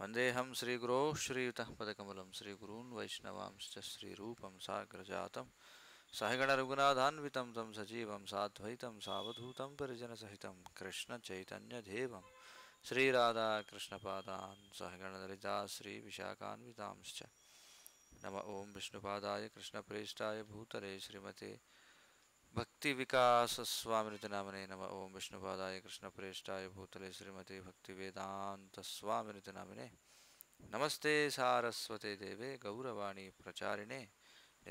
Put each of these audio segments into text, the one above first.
वंदेहम श्रीगुरो श्रीयुतः पदकमलं श्रीगुरून् सजीव श्रीरूपं सवधूत पिजन सहित कृष्ण चैतन्यदेव श्रीराधा परिजनसहितं सहगण ललिता श्री श्रीविशाखान्वितांश्च नम ओं विष्णुपादाय कृष्णप्रेष्ठाय भूतले श्रीमते भक्ति विकास स्वामी नाम नम ओं विष्णुपादाय कृष्ण प्रेष्ठाय भूतले श्रीमती भक्ति वेदांत स्वामी नाम नमस्ते सारस्वते देवे गौरवाणी प्रचारिणे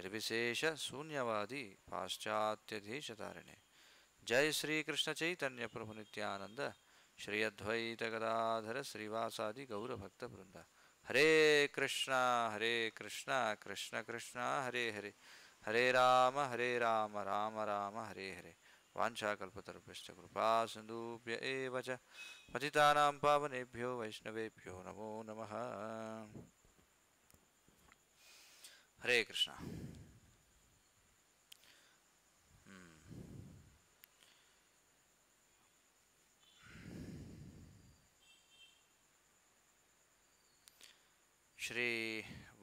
निर्विशेष शून्यवादी पाश्चात्यधीशतारिणे जय श्री कृष्ण चैतन्य प्रभु नित्यानंद श्री अद्वैत गदाधर श्रीवासादि गौरभक्त वृंदा हरे कृष्णा हरे कृष्णा कृष्ण कृष्णा हरे हरे हरे राम हरे राम राम राम हरे हरे वाञ्छाकल्पतरुभ्यश्च कृपा सिंधुभ्य पति पावनेभ्यो वैष्णवेभ्यो नमो नम हरे कृष्ण श्री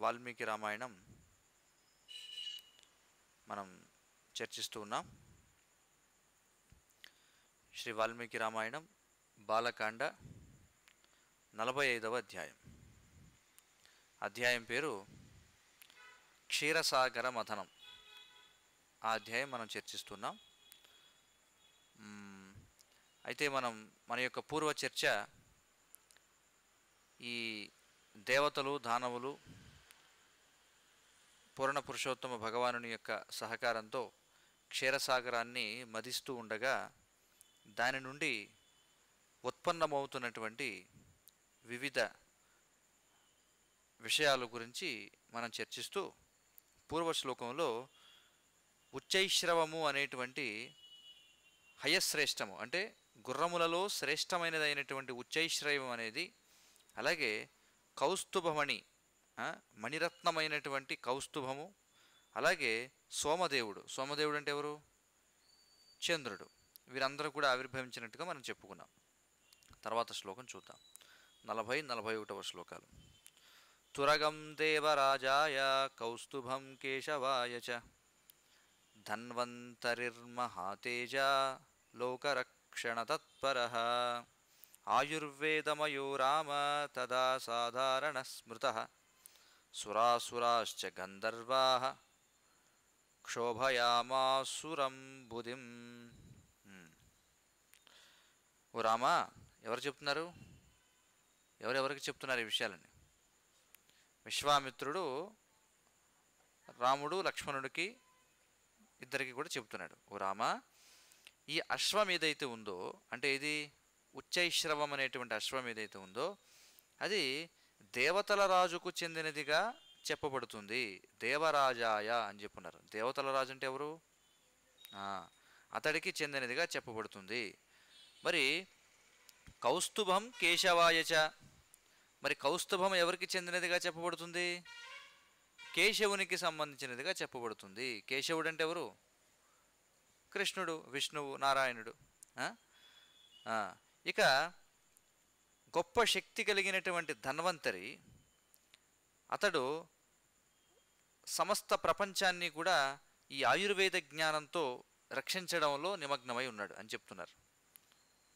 वाल्मीकि रामायणम మనం చర్చిస్తూ ఉన్నాం శ్రీ వాల్మీకి రామాయణం బాలకాండ నలభై ఐదవ అధ్యాయం అధ్యాయం పేరు క్షీరసాగర మథనం ఆ అధ్యాయం మనం చర్చిస్తున్నాం అయితే మనం మన యొక్క పూర్వ చర్చ ఈ దేవతలు దానవులు పూర్ణ పురుషోత్తమ భగవానుని యొక్క సహకారంతో క్షీరసాగరాన్ని మదిస్తూ ఉండగా దాని నుండి ఉత్పన్నమవుతున్నటువంటి వివిధ విషయాల గురించి మనం చర్చిస్తూ పూర్వ శ్లోకంలో ఉచ్చైశ్రవము అనేటువంటి హయశ్రేష్టము అంటే గుర్రములలో శ్రేష్టమైనదైనటువంటి ఉచ్చైశ్రవం అనేది అలాగే కౌస్తుభమణి మణిరత్నమైనటువంటి కౌస్తుభము అలాగే సోమదేవుడు సోమదేవుడు అంటే ఎవరు చంద్రుడు వీరందరూ కూడా ఆవిర్భవించినట్టుగా మనం చెప్పుకున్నాం తర్వాత శ్లోకం చూద్దాం నలభై నలభై ఒకటవ శ్లోకాలు తురగం దేవరాజాయ కౌస్తుభం కేశవాయ చ ధన్వంతరిర్మహాతేజ లోకరక్షణ తత్పర ఆయుర్వేదమయో రామ తదా సాధారణ స్మృత సురాసురాశ్చ గంధర్వా క్షోభయామాసురం బుధిం ఓ రామా ఎవరు చెప్తున్నారు ఎవరెవరికి చెప్తున్నారు ఈ విషయాలని విశ్వామిత్రుడు రాముడు లక్ష్మణుడికి ఇద్దరికి కూడా చెప్తున్నాడు ఓ రామా ఈ అశ్వం ఏదైతే ఉందో అంటే ఇది ఉచ్చైశ్రవం అనేటువంటి అశ్వం ఏదైతే ఉందో అది దేవతల రాజుకు చెందినదిగా చెప్పబడుతుంది దేవరాజాయ అని చెప్పున్నారు దేవతల రాజు అంటే ఎవరు అతడికి చెందినదిగా చెప్పబడుతుంది మరి కౌస్తుభం కేశవాయచ మరి కౌస్తుభం ఎవరికి చెందినదిగా చెప్పబడుతుంది కేశవునికి సంబంధించినదిగా చెప్పబడుతుంది కేశవుడు అంటే ఎవరు కృష్ణుడు విష్ణువు నారాయణుడు ఇక గొప్ప శక్తి కలిగినటువంటి ధన్వంతరి అతడు సమస్త ప్రపంచాన్ని కూడా ఈ ఆయుర్వేద జ్ఞానంతో రక్షించడంలో నిమగ్నమై ఉన్నాడు అని చెప్తున్నారు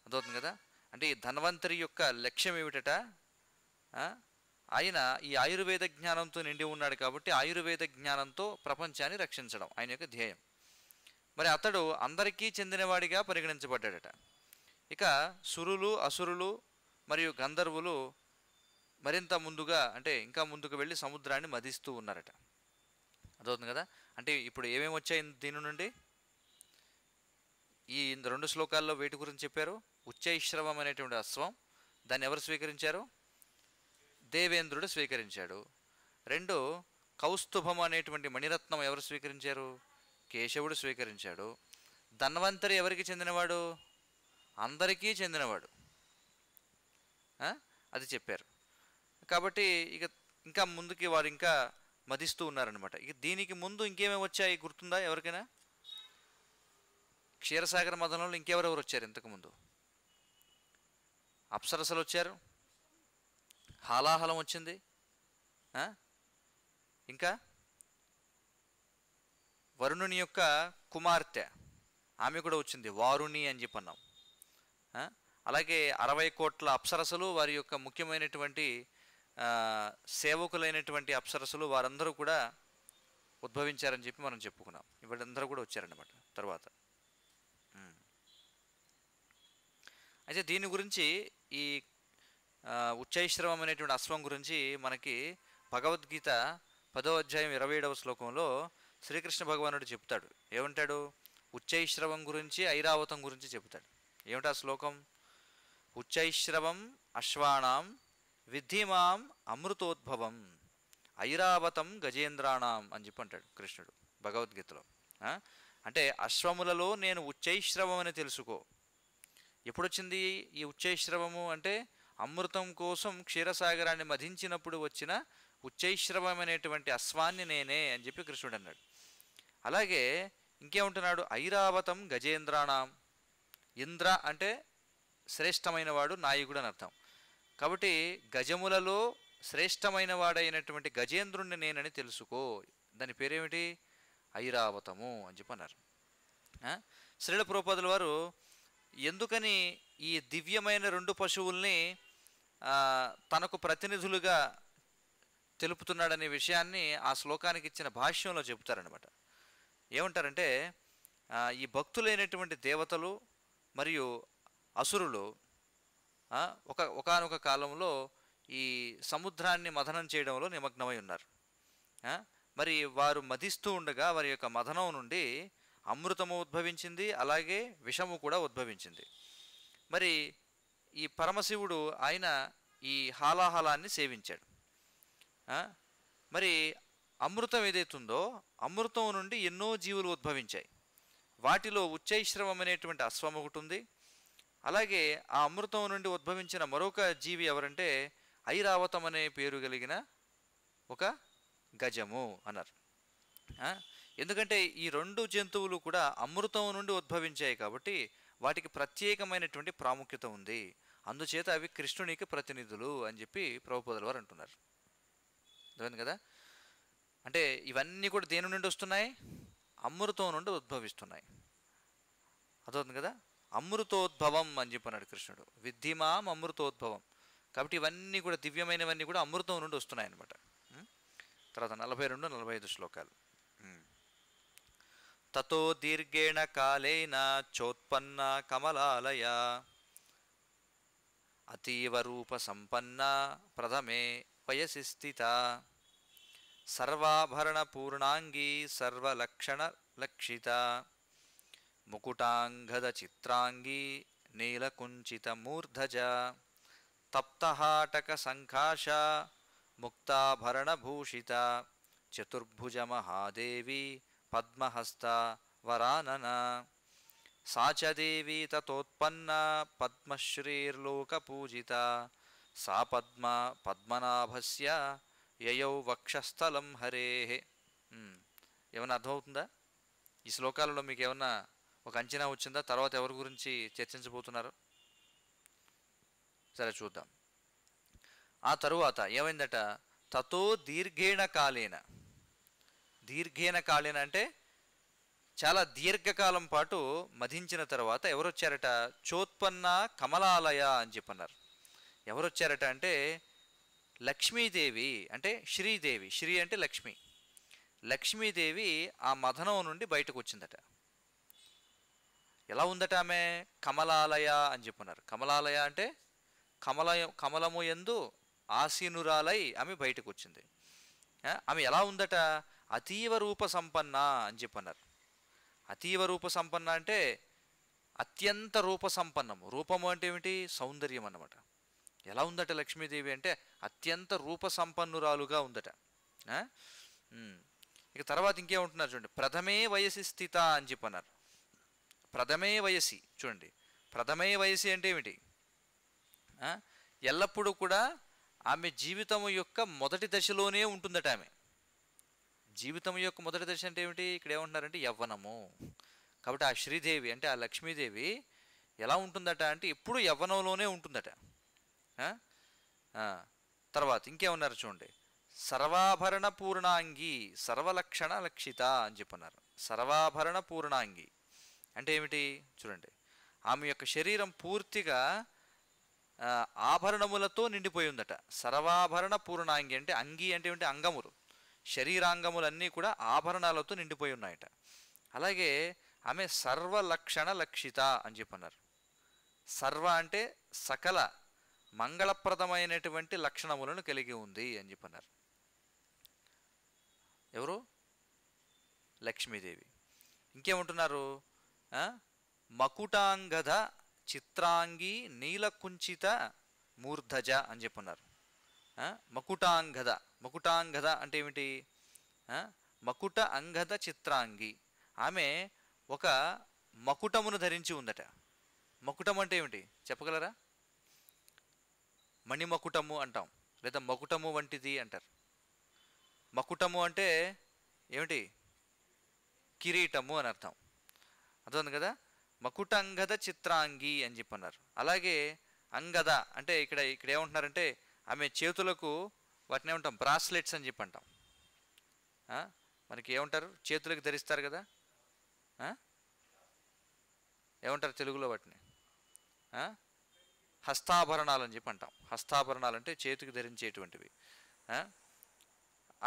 అదవుతుంది కదా అంటే ఈ ధన్వంతరి యొక్క లక్ష్యం ఏమిటట ఆయన ఈ ఆయుర్వేద జ్ఞానంతో నిండి ఉన్నాడు కాబట్టి ఆయుర్వేద జ్ఞానంతో ప్రపంచాన్ని రక్షించడం ఆయన యొక్క ధ్యేయం మరి అతడు అందరికీ చెందినవాడిగా పరిగణించబడ్డాడట ఇక సురులు అసురులు మరియు గంధర్వులు మరింత ముందుగా అంటే ఇంకా ముందుకు వెళ్ళి సముద్రాన్ని మధిస్తూ ఉన్నారట అర్థవుతుంది కదా అంటే ఇప్పుడు ఏమేమి వచ్చాయి దీని నుండి ఈ రెండు శ్లోకాల్లో వేటి గురించి చెప్పారు ఉచ్చైశ్రవం అనేటువంటి అశ్వం దాన్ని ఎవరు స్వీకరించారు దేవేంద్రుడు స్వీకరించాడు రెండు కౌస్తుభం అనేటువంటి మణిరత్నం ఎవరు స్వీకరించారు కేశవుడు స్వీకరించాడు ధన్వంతరి ఎవరికి చెందినవాడు అందరికీ చెందినవాడు అది చెప్పారు కాబట్టి ఇక ఇంకా ముందుకి వారు ఇంకా మదిస్తూ ఉన్నారనమాట ఇక దీనికి ముందు ఇంకేమేమి వచ్చాయి గుర్తుందా ఎవరికైనా క్షీరసాగర మదనంలో ఇంకెవరెవరు వచ్చారు ఇంతకుముందు అప్సరసలు వచ్చారు హాలాహలం వచ్చింది ఇంకా వరుణుని యొక్క కుమార్తె ఆమె కూడా వచ్చింది వారుణి అని చెప్పన్నాం అలాగే అరవై కోట్ల అప్సరసలు వారి యొక్క ముఖ్యమైనటువంటి సేవకులైనటువంటి అప్సరసలు వారందరూ కూడా ఉద్భవించారని చెప్పి మనం చెప్పుకున్నాం ఇవాళందరూ కూడా వచ్చారనమాట తర్వాత అయితే దీని గురించి ఈ ఉచ్చైశ్రవం అనేటువంటి అశ్వం గురించి మనకి భగవద్గీత పదో అధ్యాయం ఇరవై ఏడవ శ్లోకంలో శ్రీకృష్ణ భగవానుడు చెప్తాడు ఏమంటాడు ఉచ్చైశ్రవం గురించి ఐరావతం గురించి చెబుతాడు ఏమిటా శ్లోకం ఉచ్చైశ్రవం అశ్వాణం విద్ధిమాం అమృతోద్భవం ఐరావతం గజేంద్రాణం అని చెప్పి అంటాడు కృష్ణుడు భగవద్గీతలో అంటే అశ్వములలో నేను ఉచ్చైశ్రవం అని తెలుసుకో ఎప్పుడొచ్చింది ఈ ఉచ్చైశ్రవము అంటే అమృతం కోసం క్షీరసాగరాన్ని మధించినప్పుడు వచ్చిన ఉచ్చైశ్రవం అనేటువంటి అశ్వాన్ని నేనే అని చెప్పి కృష్ణుడు అన్నాడు అలాగే ఇంకేముంటున్నాడు ఐరావతం గజేంద్రాణం ఇంద్ర అంటే శ్రేష్టమైన వాడు నాయకుడు అని అర్థం కాబట్టి గజములలో శ్రేష్టమైన వాడైనటువంటి గజేంద్రుణ్ణి నేనని తెలుసుకో దాని పేరేమిటి ఐరావతము అని చెప్పి అన్నారు శ్రీల ప్రోపదుల వారు ఎందుకని ఈ దివ్యమైన రెండు పశువుల్ని తనకు ప్రతినిధులుగా తెలుపుతున్నాడనే విషయాన్ని ఆ శ్లోకానికి ఇచ్చిన భాష్యంలో చెబుతారనమాట ఏమంటారంటే ఈ భక్తులైనటువంటి దేవతలు మరియు అసురులు ఒక ఒకనొక కాలంలో ఈ సముద్రాన్ని మథనం చేయడంలో నిమగ్నమై ఉన్నారు మరి వారు మధిస్తూ ఉండగా వారి యొక్క మథనం నుండి అమృతము ఉద్భవించింది అలాగే విషము కూడా ఉద్భవించింది మరి ఈ పరమశివుడు ఆయన ఈ హాలాహలాన్ని సేవించాడు మరి అమృతం ఏదైతుందో అమృతం నుండి ఎన్నో జీవులు ఉద్భవించాయి వాటిలో ఉచ్చైశ్రవం అనేటువంటి అశ్వం ఒకటి ఉంది అలాగే ఆ అమృతం నుండి ఉద్భవించిన మరొక జీవి ఎవరంటే ఐరావతం అనే పేరు కలిగిన ఒక గజము అన్నారు ఎందుకంటే ఈ రెండు జంతువులు కూడా అమృతం నుండి ఉద్భవించాయి కాబట్టి వాటికి ప్రత్యేకమైనటువంటి ప్రాముఖ్యత ఉంది అందుచేత అవి కృష్ణునికి ప్రతినిధులు అని చెప్పి ప్రభుపదుల వారు అంటున్నారు అర్థమైంది కదా అంటే ఇవన్నీ కూడా దేని నుండి వస్తున్నాయి అమృతం నుండి ఉద్భవిస్తున్నాయి అర్థమవుతుంది కదా అమృతోద్భవం అని చెప్పన్నాడు కృష్ణుడు విద్ధిమాం అమృతోద్భవం కాబట్టి ఇవన్నీ కూడా దివ్యమైనవన్నీ కూడా అమృతం నుండి వస్తున్నాయి అనమాట తర్వాత నలభై రెండు నలభై ఐదు శ్లోకాలు తతో దీర్ఘేణ కాలేన చోత్పన్న కమలాలయ అతీవ రూప సంపన్న ప్రథమే వయసి స్థిత సర్వాభరణ పూర్ణాంగీ సర్వలక్షణ లక్షిత ముకుటాంగద ముకుటాంగదచిత్రాంగీ నీలకుంచితమూర్ధజ తప్తహాటక తప్తహాటకసంఘాష ముక్తాభరణభూషిత చతుర్భుజ మహాదేవి పద్మహస్త వరానన సాచదేవీ తోత్పన్న పద్మశ్రీర్లోక పూజిత సా పద్మ పద్మనాభస్ యయౌ వక్షస్థలం హరే ఏమన్నా అర్థమవుతుందా ఈ శ్లోకాలలో మీకు ఏమన్నా ఒక అంచనా వచ్చిందా తర్వాత ఎవరి గురించి చర్చించబోతున్నారు సరే చూద్దాం ఆ తరువాత ఏమైందట తతో దీర్ఘేణ కాలేన దీర్ఘేణ కాలేన అంటే చాలా దీర్ఘకాలం పాటు మధించిన తర్వాత ఎవరొచ్చారట చోత్పన్న కమలాలయ అని చెప్పన్నారు ఎవరొచ్చారట అంటే లక్ష్మీదేవి అంటే శ్రీదేవి శ్రీ అంటే లక్ష్మి లక్ష్మీదేవి ఆ మథనం నుండి బయటకు వచ్చిందట ఎలా ఉందట ఆమె కమలాలయ అని చెప్పున్నారు కమలాలయ అంటే కమల కమలము ఎందు ఆసీనురాలై ఆమె బయటకు వచ్చింది ఆమె ఎలా ఉందట అతీవ రూప సంపన్న అని చెప్పన్నారు అతీవ రూప సంపన్న అంటే అత్యంత రూప సంపన్నము రూపము అంటే ఏమిటి సౌందర్యం అన్నమాట ఎలా ఉందట లక్ష్మీదేవి అంటే అత్యంత రూప సంపన్నురాలుగా ఉందట ఇక తర్వాత ఇంకేముంటున్నారు చూడండి ప్రథమే వయసి స్థిత అని చెప్పన్నారు ప్రథమే వయసి చూడండి ప్రథమే వయసి అంటే ఏమిటి ఎల్లప్పుడూ కూడా ఆమె జీవితం యొక్క మొదటి దశలోనే ఉంటుందట ఆమె జీవితం యొక్క మొదటి దశ అంటే ఏమిటి ఇక్కడ ఏమంటున్నారంటే యవ్వనము కాబట్టి ఆ శ్రీదేవి అంటే ఆ లక్ష్మీదేవి ఎలా ఉంటుందట అంటే ఎప్పుడు యవ్వనంలోనే ఉంటుందట తర్వాత ఇంకేమన్నారు చూడండి సర్వాభరణ పూర్ణాంగి సర్వలక్షణ లక్షిత అని చెప్పన్నారు సర్వాభరణ పూర్ణాంగి అంటే ఏమిటి చూడండి ఆమె యొక్క శరీరం పూర్తిగా ఆభరణములతో నిండిపోయి ఉందట సర్వాభరణ పూర్ణాంగి అంటే అంగి అంటే ఏమిటి అంగములు శరీరాంగములన్నీ కూడా ఆభరణాలతో నిండిపోయి ఉన్నాయట అలాగే ఆమె సర్వలక్షణ లక్షిత అని చెప్పన్నారు సర్వ అంటే సకల మంగళప్రదమైనటువంటి లక్షణములను కలిగి ఉంది అని చెప్పన్నారు ఎవరు లక్ష్మీదేవి ఇంకేముంటున్నారు మకుటాంగధ చిత్రాంగి నీలకుంచిత మూర్ధజ అని చెప్పున్నారు మకుటాంగధ మకుటాంగధ అంటే ఏమిటి మకుట అంగధ చిత్రాంగి ఆమె ఒక మకుటమును ధరించి ఉందట మకుటం అంటే ఏమిటి చెప్పగలరా మణిమకుటము అంటాం లేదా మకుటము వంటిది అంటారు మకుటము అంటే ఏమిటి కిరీటము అని అర్థం అర్థం కదా మకుట అంగద చిత్రాంగి అని చెప్పన్నారు అలాగే అంగద అంటే ఇక్కడ ఇక్కడ ఏమంటున్నారంటే ఆమె చేతులకు వాటిని ఏమంటాం బ్రాస్లెట్స్ అని చెప్పి అంటాం మనకి ఏమంటారు చేతులకు ధరిస్తారు కదా ఏమంటారు తెలుగులో వాటిని హస్తాభరణాలు అని చెప్పి అంటాం హస్తాభరణాలు అంటే చేతికి ధరించేటువంటివి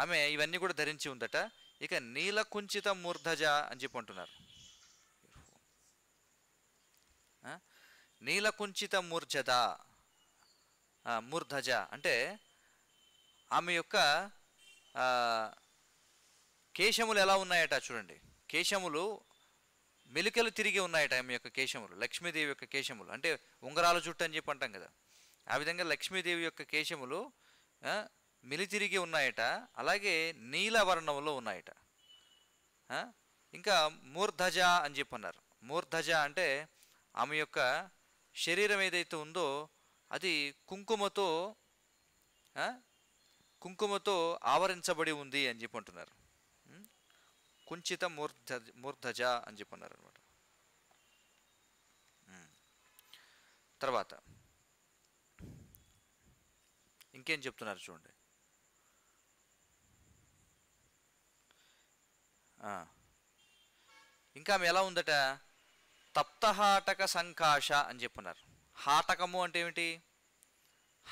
ఆమె ఇవన్నీ కూడా ధరించి ఉందట ఇక నీలకుంచిత మూర్ధజ అని చెప్పి అంటున్నారు నీలకుంచిత మూర్ఛద మూర్ధజ అంటే ఆమె యొక్క కేశములు ఎలా ఉన్నాయట చూడండి కేశములు మెలికలు తిరిగి ఉన్నాయట ఆమె యొక్క కేశములు లక్ష్మీదేవి యొక్క కేశములు అంటే ఉంగరాల జుట్టు అని చెప్పి అంటాం కదా ఆ విధంగా లక్ష్మీదేవి యొక్క కేశములు మిలితిరిగి ఉన్నాయట అలాగే నీలవర్ణంలో ఉన్నాయట ఇంకా మూర్ధజ అని చెప్పన్నారు మూర్ధజ అంటే ఆమె యొక్క శరీరం ఏదైతే ఉందో అది కుంకుమతో కుంకుమతో ఆవరించబడి ఉంది అని చెప్పి అంటున్నారు కుంచిత మూర్ధ మూర్ధజ అని చెప్పి ఉన్నారు అనమాట తర్వాత ఇంకేం చెప్తున్నారు చూడండి ఇంకా ఆమె ఎలా ఉందట తప్తహాటక సంకాష అని చెప్పున్నారు హాటకము అంటే ఏమిటి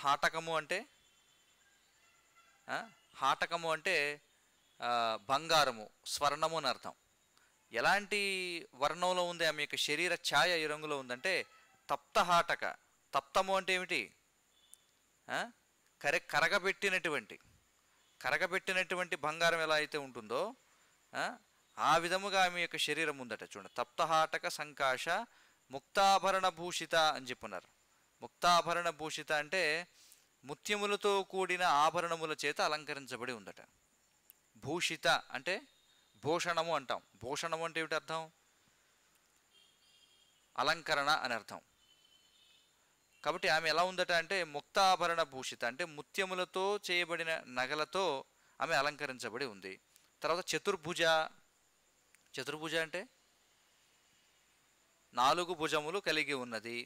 హాటకము అంటే హాటకము అంటే బంగారము స్వర్ణము అని అర్థం ఎలాంటి వర్ణంలో ఉంది ఆమె యొక్క శరీర ఛాయ ఈ రంగులో ఉందంటే తప్తహాటక తప్తము అంటే ఏమిటి కరె కరగబెట్టినటువంటి కరగబెట్టినటువంటి బంగారం ఎలా అయితే ఉంటుందో ఆ విధముగా ఆమె యొక్క శరీరం ఉందట చూడండి తప్తహాటక సంకాష ముక్తాభరణ భూషిత అని చెప్పున్నారు ముక్తాభరణ భూషిత అంటే ముత్యములతో కూడిన ఆభరణముల చేత అలంకరించబడి ఉందట భూషిత అంటే భూషణము అంటాం భూషణము అంటే ఏమిటి అర్థం అలంకరణ అని అర్థం కాబట్టి ఆమె ఎలా ఉందట అంటే ముక్తాభరణ భూషిత అంటే ముత్యములతో చేయబడిన నగలతో ఆమె అలంకరించబడి ఉంది తర్వాత చతుర్భుజ చతుర్భుజ అంటే నాలుగు భుజములు కలిగి ఉన్నది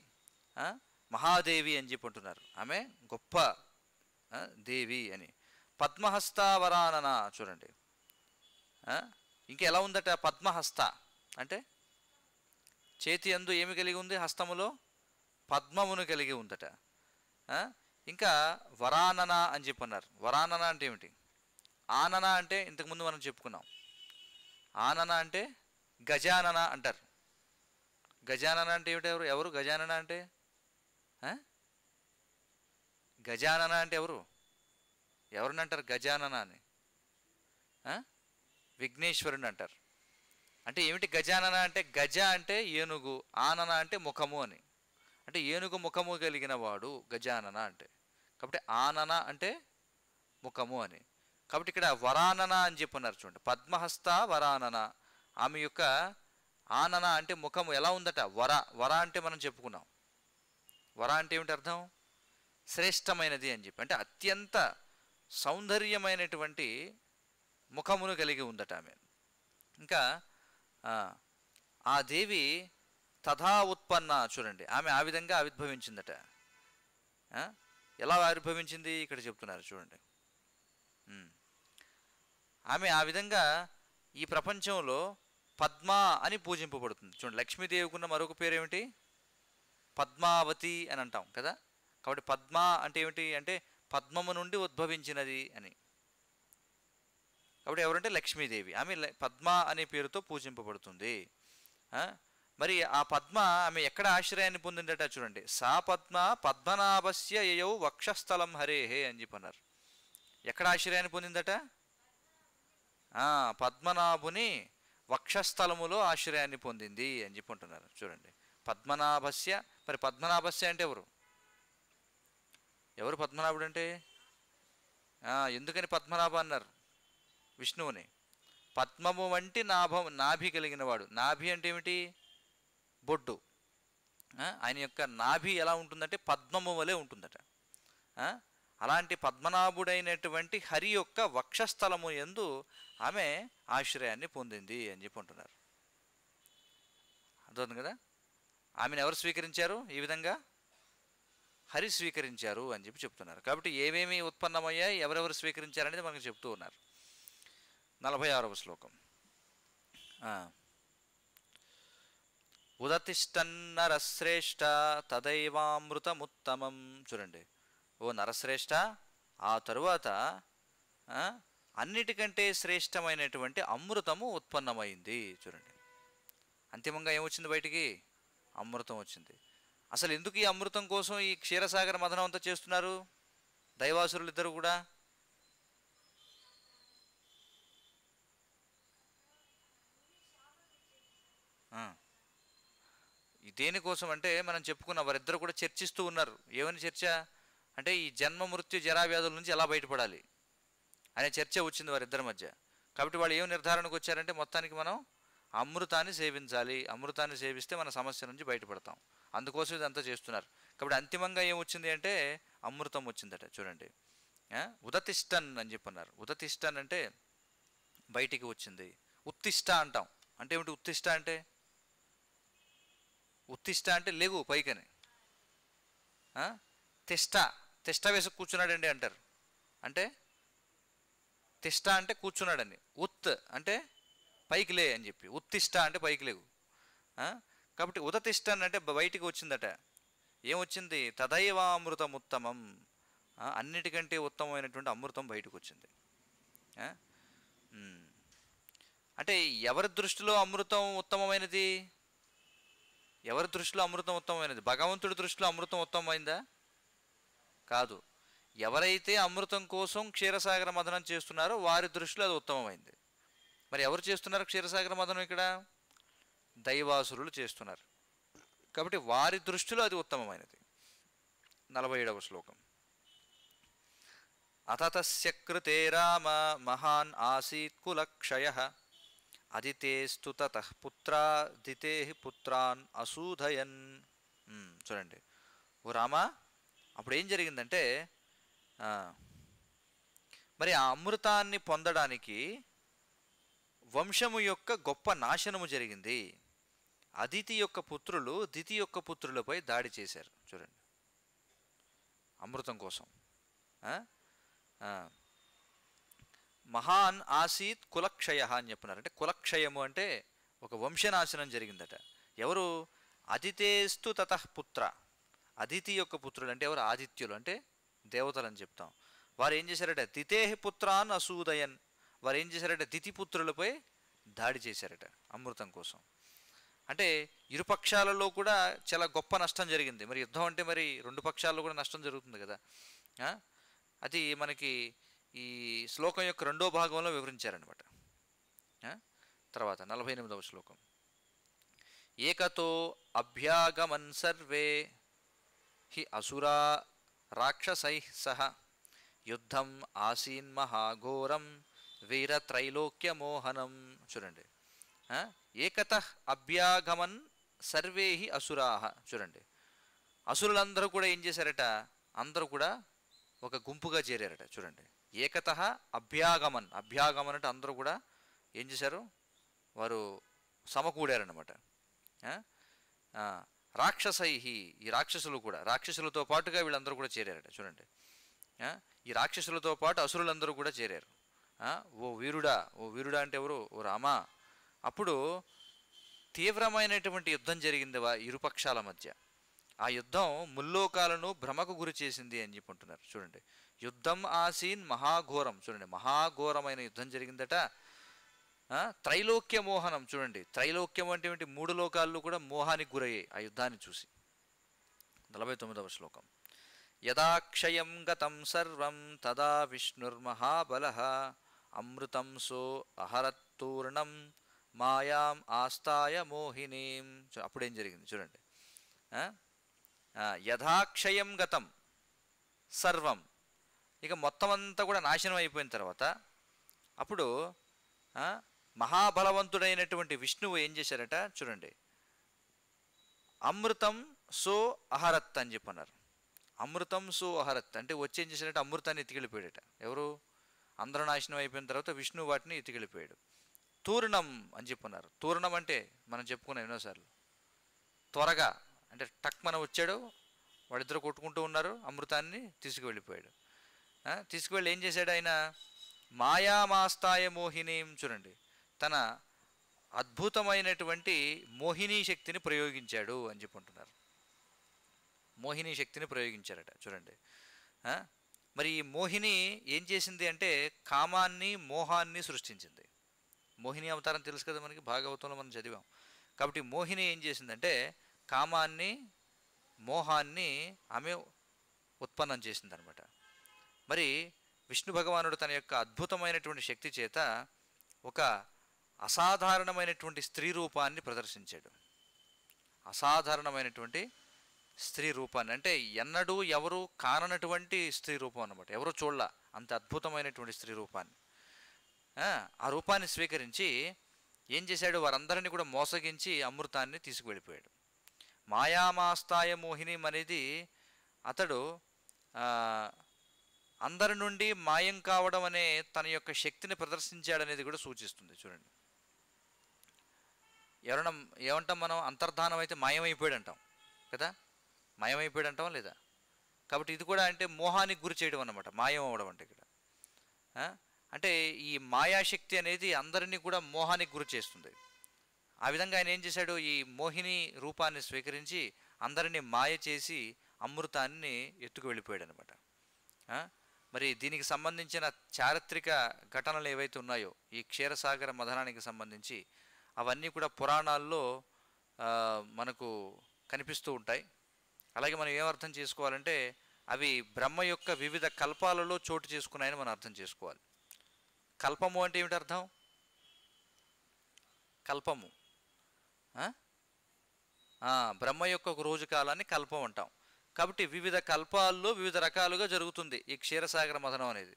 మహాదేవి అని చెప్పి అంటున్నారు ఆమె గొప్ప దేవి అని పద్మహస్తావరానన చూడండి ఇంకా ఎలా ఉందట పద్మహస్త అంటే చేతి అందు ఏమి కలిగి ఉంది హస్తములో పద్మమును కలిగి ఉందట ఇంకా వరానన అని ఉన్నారు వరానన అంటే ఏమిటి ఆనన అంటే ఇంతకుముందు మనం చెప్పుకున్నాం ఆనన అంటే గజానన అంటారు గజానన అంటే ఏమిటి ఎవరు ఎవరు గజానన అంటే గజానన అంటే ఎవరు ఎవరిని అంటారు గజానన అని విఘ్నేశ్వరుని అంటారు అంటే ఏమిటి గజానన అంటే గజ అంటే ఏనుగు ఆనన అంటే ముఖము అని అంటే ఏనుగు ముఖము కలిగిన వాడు గజానన అంటే కాబట్టి ఆనన అంటే ముఖము అని కాబట్టి ఇక్కడ వరానన అని చెప్పి ఉన్నారు చూడండి పద్మహస్త వరానన ఆమె యొక్క ఆనన అంటే ముఖం ఎలా ఉందట వర వర అంటే మనం చెప్పుకున్నాం వర అంటే ఏమిటి అర్థం శ్రేష్టమైనది అని చెప్పి అంటే అత్యంత సౌందర్యమైనటువంటి ముఖమును కలిగి ఉందట ఆమె ఇంకా ఆ దేవి తథా ఉత్పన్న చూడండి ఆమె ఆ విధంగా ఆవిర్భవించిందట ఎలా ఆవిర్భవించింది ఇక్కడ చెప్తున్నారు చూడండి ఆమె ఆ విధంగా ఈ ప్రపంచంలో పద్మ అని పూజింపబడుతుంది చూడండి లక్ష్మీదేవికి ఉన్న మరొక పేరు ఏమిటి పద్మావతి అని అంటాం కదా కాబట్టి పద్మ అంటే ఏమిటి అంటే పద్మము నుండి ఉద్భవించినది అని కాబట్టి ఎవరంటే లక్ష్మీదేవి ఆమె పద్మ అనే పేరుతో పూజింపబడుతుంది మరి ఆ పద్మ ఆమె ఎక్కడ ఆశ్రయాన్ని పొందిందట చూడండి సా పద్మ పద్మనాభస్య యయౌ వక్షస్థలం హే అని చెప్పన్నారు ఎక్కడ ఆశ్రయాన్ని పొందిందట పద్మనాభుని వక్షస్థలములో ఆశ్రయాన్ని పొందింది అని చెప్పి ఉంటున్నారు చూడండి పద్మనాభస్య మరి పద్మనాభస్య అంటే ఎవరు ఎవరు పద్మనాభుడు అంటే ఎందుకని పద్మనాభ అన్నారు విష్ణువుని పద్మము వంటి నాభం నాభి కలిగినవాడు నాభి అంటే ఏమిటి బొడ్డు ఆయన యొక్క నాభి ఎలా ఉంటుందంటే పద్మము వలె ఉంటుందట అలాంటి పద్మనాభుడైనటువంటి హరి యొక్క వక్షస్థలము ఎందు ఆమె ఆశ్రయాన్ని పొందింది అని చెప్పి ఉంటున్నారు అర్థం కదా ఆమెను ఎవరు స్వీకరించారు ఈ విధంగా హరి స్వీకరించారు అని చెప్పి చెప్తున్నారు కాబట్టి ఏమేమి ఉత్పన్నమయ్యాయి ఎవరెవరు స్వీకరించారనేది మనకు చెప్తూ ఉన్నారు నలభై ఆరవ శ్లోకం నరశ్రేష్ట తదైవామృతముత్తమం చూడండి ఓ నరశ్రేష్ట ఆ తరువాత అన్నిటికంటే శ్రేష్టమైనటువంటి అమృతము ఉత్పన్నమైంది చూడండి అంతిమంగా ఏమొచ్చింది బయటికి అమృతం వచ్చింది అసలు ఎందుకు ఈ అమృతం కోసం ఈ క్షీరసాగర మదనం అంతా చేస్తున్నారు దైవాసురులు ఇద్దరు కూడా దేనికోసం అంటే మనం చెప్పుకున్న వారిద్దరు కూడా చర్చిస్తూ ఉన్నారు ఏమని చర్చ అంటే ఈ జన్మ మృత్యు జరావ్యాధుల నుంచి ఎలా బయటపడాలి అనే చర్చ వచ్చింది వారిద్దరి మధ్య కాబట్టి వాళ్ళు ఏం నిర్ధారణకు వచ్చారంటే మొత్తానికి మనం అమృతాన్ని సేవించాలి అమృతాన్ని సేవిస్తే మన సమస్య నుంచి బయటపడతాం అందుకోసం ఇదంతా చేస్తున్నారు కాబట్టి అంతిమంగా ఏమొచ్చింది అంటే అమృతం వచ్చిందట చూడండి ఉదతిష్టన్ అని చెప్పన్నారు ఉదతిష్టన్ అంటే బయటికి వచ్చింది ఉత్తిష్ట అంటాం అంటే ఏమిటి ఉత్తిష్ట అంటే ఉత్తిష్ట అంటే లేవు పైకని తెష్ట తెష్ట వేసి కూర్చున్నాడండి అంటారు అంటే తిష్ట అంటే కూర్చున్నాడని ఉత్ అంటే పైకి లే అని చెప్పి ఉత్తిష్ట అంటే పైకి లేవు కాబట్టి ఉదతిష్ట అంటే బయటికి వచ్చిందట ఏమొచ్చింది తదైవామృతం ఉత్తమం అన్నిటికంటే ఉత్తమమైనటువంటి అమృతం బయటకు వచ్చింది అంటే ఎవరి దృష్టిలో అమృతం ఉత్తమమైనది ఎవరి దృష్టిలో అమృతం ఉత్తమమైనది భగవంతుడి దృష్టిలో అమృతం ఉత్తమమైందా కాదు ఎవరైతే అమృతం కోసం క్షీరసాగర మదనం చేస్తున్నారో వారి దృష్టిలో అది ఉత్తమమైంది మరి ఎవరు చేస్తున్నారు క్షీరసాగర మదనం ఇక్కడ దైవాసురులు చేస్తున్నారు కాబట్టి వారి దృష్టిలో అది ఉత్తమమైనది నలభై ఏడవ శ్లోకం అతతస్య కృతే రామ మహాన్ ఆసీత్ కులక్షయ అదితే తత పుత్రా పుత్రాన్ అసూధయన్ చూడండి ఓ రామా అప్పుడు ఏం జరిగిందంటే మరి ఆ అమృతాన్ని పొందడానికి వంశము యొక్క గొప్ప నాశనము జరిగింది అదితి యొక్క పుత్రులు దితి యొక్క పుత్రులపై దాడి చేశారు చూడండి అమృతం కోసం మహాన్ ఆసీత్ కులక్షయ అని చెప్పినారు అంటే కులక్షయము అంటే ఒక వంశనాశనం జరిగిందట ఎవరు అదితేస్తు పుత్ర అదితి యొక్క పుత్రులు అంటే ఎవరు ఆదిత్యులు అంటే దేవతలని చెప్తాం వారు ఏం చేశారట తితేహి పుత్రాన్ అసూదయన్ వారు ఏం చేశారట పుత్రులపై దాడి చేశారట అమృతం కోసం అంటే ఇరు పక్షాలలో కూడా చాలా గొప్ప నష్టం జరిగింది మరి యుద్ధం అంటే మరి రెండు పక్షాల్లో కూడా నష్టం జరుగుతుంది కదా అది మనకి ఈ శ్లోకం యొక్క రెండో భాగంలో వివరించారనమాట తర్వాత నలభై ఎనిమిదవ శ్లోకం ఏకతో అభ్యాగమన్ సర్వే హి అసురా రాక్షసై సహ యుద్ధం ఆసీన్ మహాఘోరం వీరత్రైలోక్యమోహనం చూడండి ఏకత అభ్యాగమన్ సర్వే అసురాహ చూడండి అసురులందరూ కూడా ఏం చేశారట అందరూ కూడా ఒక గుంపుగా చేరారట చూడండి ఏకత అభ్యాగమన్ అభ్యాగమన్ అంటే అందరూ కూడా ఏం చేశారు వారు సమకూడారనమాట రాక్షసై ఈ రాక్షసులు కూడా రాక్షసులతో పాటుగా వీళ్ళందరూ కూడా చేరారట చూడండి ఈ రాక్షసులతో పాటు అసురులందరూ కూడా చేరారు ఓ వీరుడా ఓ వీరుడా అంటే ఎవరు ఓ రామా అప్పుడు తీవ్రమైనటువంటి యుద్ధం జరిగింది వా ఇరుపక్షాల మధ్య ఆ యుద్ధం ముల్లోకాలను భ్రమకు గురి చేసింది అని చెప్పుకుంటున్నారు చూడండి యుద్ధం ఆసీన్ మహాఘోరం చూడండి మహాఘోరమైన యుద్ధం జరిగిందట త్రైలోక్య మోహనం చూడండి త్రైలోక్యం అంటే మూడు లోకాల్లో కూడా మోహానికి గురయ్యాయి ఆ యుద్ధాన్ని చూసి నలభై తొమ్మిదవ శ్లోకం యదాక్షయం గతం సర్వం తదా విష్ణుర్మహాబల అమృతం సో అహరత్తూర్ణం మాయాం ఆస్థాయ మోహిని అప్పుడేం జరిగింది చూడండి యథాక్షయం గతం సర్వం ఇక మొత్తం అంతా కూడా నాశనం అయిపోయిన తర్వాత అప్పుడు మహాబలవంతుడైనటువంటి విష్ణువు ఏం చేశారట చూడండి అమృతం సో అహరత్ అని చెప్పన్నారు అమృతం సో అహరత్ అంటే వచ్చి ఏం చేశారట అమృతాన్ని ఎతికెళ్ళిపోయాడట ఎవరు అంధ్రనాశనం నాశనం అయిపోయిన తర్వాత విష్ణువు వాటిని ఎతికెళ్ళిపోయాడు తూర్ణం అని చెప్పున్నారు తూర్ణం అంటే మనం చెప్పుకున్నాం ఎన్నోసార్లు త్వరగా అంటే టక్ మన వచ్చాడు వాళ్ళిద్దరు కొట్టుకుంటూ ఉన్నారు అమృతాన్ని తీసుకువెళ్ళిపోయాడు తీసుకువెళ్ళి ఏం చేశాడు ఆయన మాయామాస్తాయ మోహిని చూడండి తన అద్భుతమైనటువంటి మోహినీ శక్తిని ప్రయోగించాడు అని చెప్పుకుంటున్నారు మోహినీ శక్తిని ప్రయోగించారట చూడండి మరి ఈ మోహిని ఏం చేసింది అంటే కామాన్ని మోహాన్ని సృష్టించింది మోహిని అవతారం తెలుసు కదా మనకి భాగవతంలో మనం చదివాం కాబట్టి మోహిని ఏం చేసిందంటే కామాన్ని మోహాన్ని ఆమె ఉత్పన్నం చేసింది అనమాట మరి విష్ణు భగవానుడు తన యొక్క అద్భుతమైనటువంటి శక్తి చేత ఒక అసాధారణమైనటువంటి స్త్రీ రూపాన్ని ప్రదర్శించాడు అసాధారణమైనటువంటి స్త్రీ రూపాన్ని అంటే ఎన్నడూ ఎవరు కాననటువంటి స్త్రీ రూపం అనమాట ఎవరు చూడాల అంత అద్భుతమైనటువంటి స్త్రీ రూపాన్ని ఆ రూపాన్ని స్వీకరించి ఏం చేశాడు వారందరినీ కూడా మోసగించి అమృతాన్ని తీసుకువెళ్ళిపోయాడు మాయామాస్తాయ మోహిని అనేది అతడు అందరి నుండి మాయం కావడం అనే తన యొక్క శక్తిని ప్రదర్శించాడనేది కూడా సూచిస్తుంది చూడండి ఎవరన్నా ఏమంటాం మనం అంతర్ధానం అయితే మాయమైపోయాడు అంటాం కదా మాయమైపోయాడు అంటాం లేదా కాబట్టి ఇది కూడా అంటే మోహానికి గురి చేయడం అనమాట మాయం అవడం అంటే ఇక్కడ అంటే ఈ మాయాశక్తి అనేది అందరినీ కూడా మోహానికి గురి చేస్తుంది ఆ విధంగా ఆయన ఏం చేశాడు ఈ మోహిని రూపాన్ని స్వీకరించి అందరినీ మాయ చేసి అమృతాన్ని ఎత్తుకు వెళ్ళిపోయాడు అనమాట మరి దీనికి సంబంధించిన చారిత్రక ఘటనలు ఏవైతే ఉన్నాయో ఈ క్షీరసాగర మథనానికి సంబంధించి అవన్నీ కూడా పురాణాల్లో మనకు కనిపిస్తూ ఉంటాయి అలాగే మనం ఏమర్థం చేసుకోవాలంటే అవి బ్రహ్మ యొక్క వివిధ కల్పాలలో చోటు చేసుకున్నాయని మనం అర్థం చేసుకోవాలి కల్పము అంటే ఏమిటి అర్థం కల్పము బ్రహ్మ యొక్క ఒక రోజు కాలాన్ని కల్పం అంటాం కాబట్టి వివిధ కల్పాల్లో వివిధ రకాలుగా జరుగుతుంది ఈ క్షీరసాగర మథనం అనేది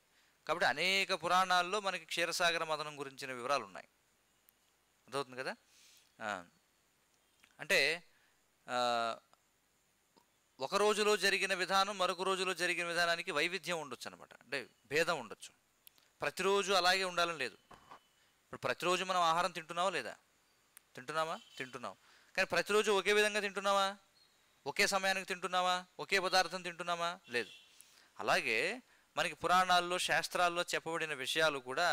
కాబట్టి అనేక పురాణాల్లో మనకి క్షీరసాగర మథనం గురించిన వివరాలు ఉన్నాయి అర్థమవుతుంది కదా అంటే ఒక రోజులో జరిగిన విధానం మరొక రోజులో జరిగిన విధానానికి వైవిధ్యం ఉండొచ్చు అనమాట అంటే భేదం ఉండొచ్చు ప్రతిరోజు అలాగే ఉండాలని లేదు ఇప్పుడు ప్రతిరోజు మనం ఆహారం తింటున్నావా లేదా తింటున్నామా తింటున్నాం కానీ ప్రతిరోజు ఒకే విధంగా తింటున్నావా ఒకే సమయానికి తింటున్నావా ఒకే పదార్థం తింటున్నామా లేదు అలాగే మనకి పురాణాల్లో శాస్త్రాల్లో చెప్పబడిన విషయాలు కూడా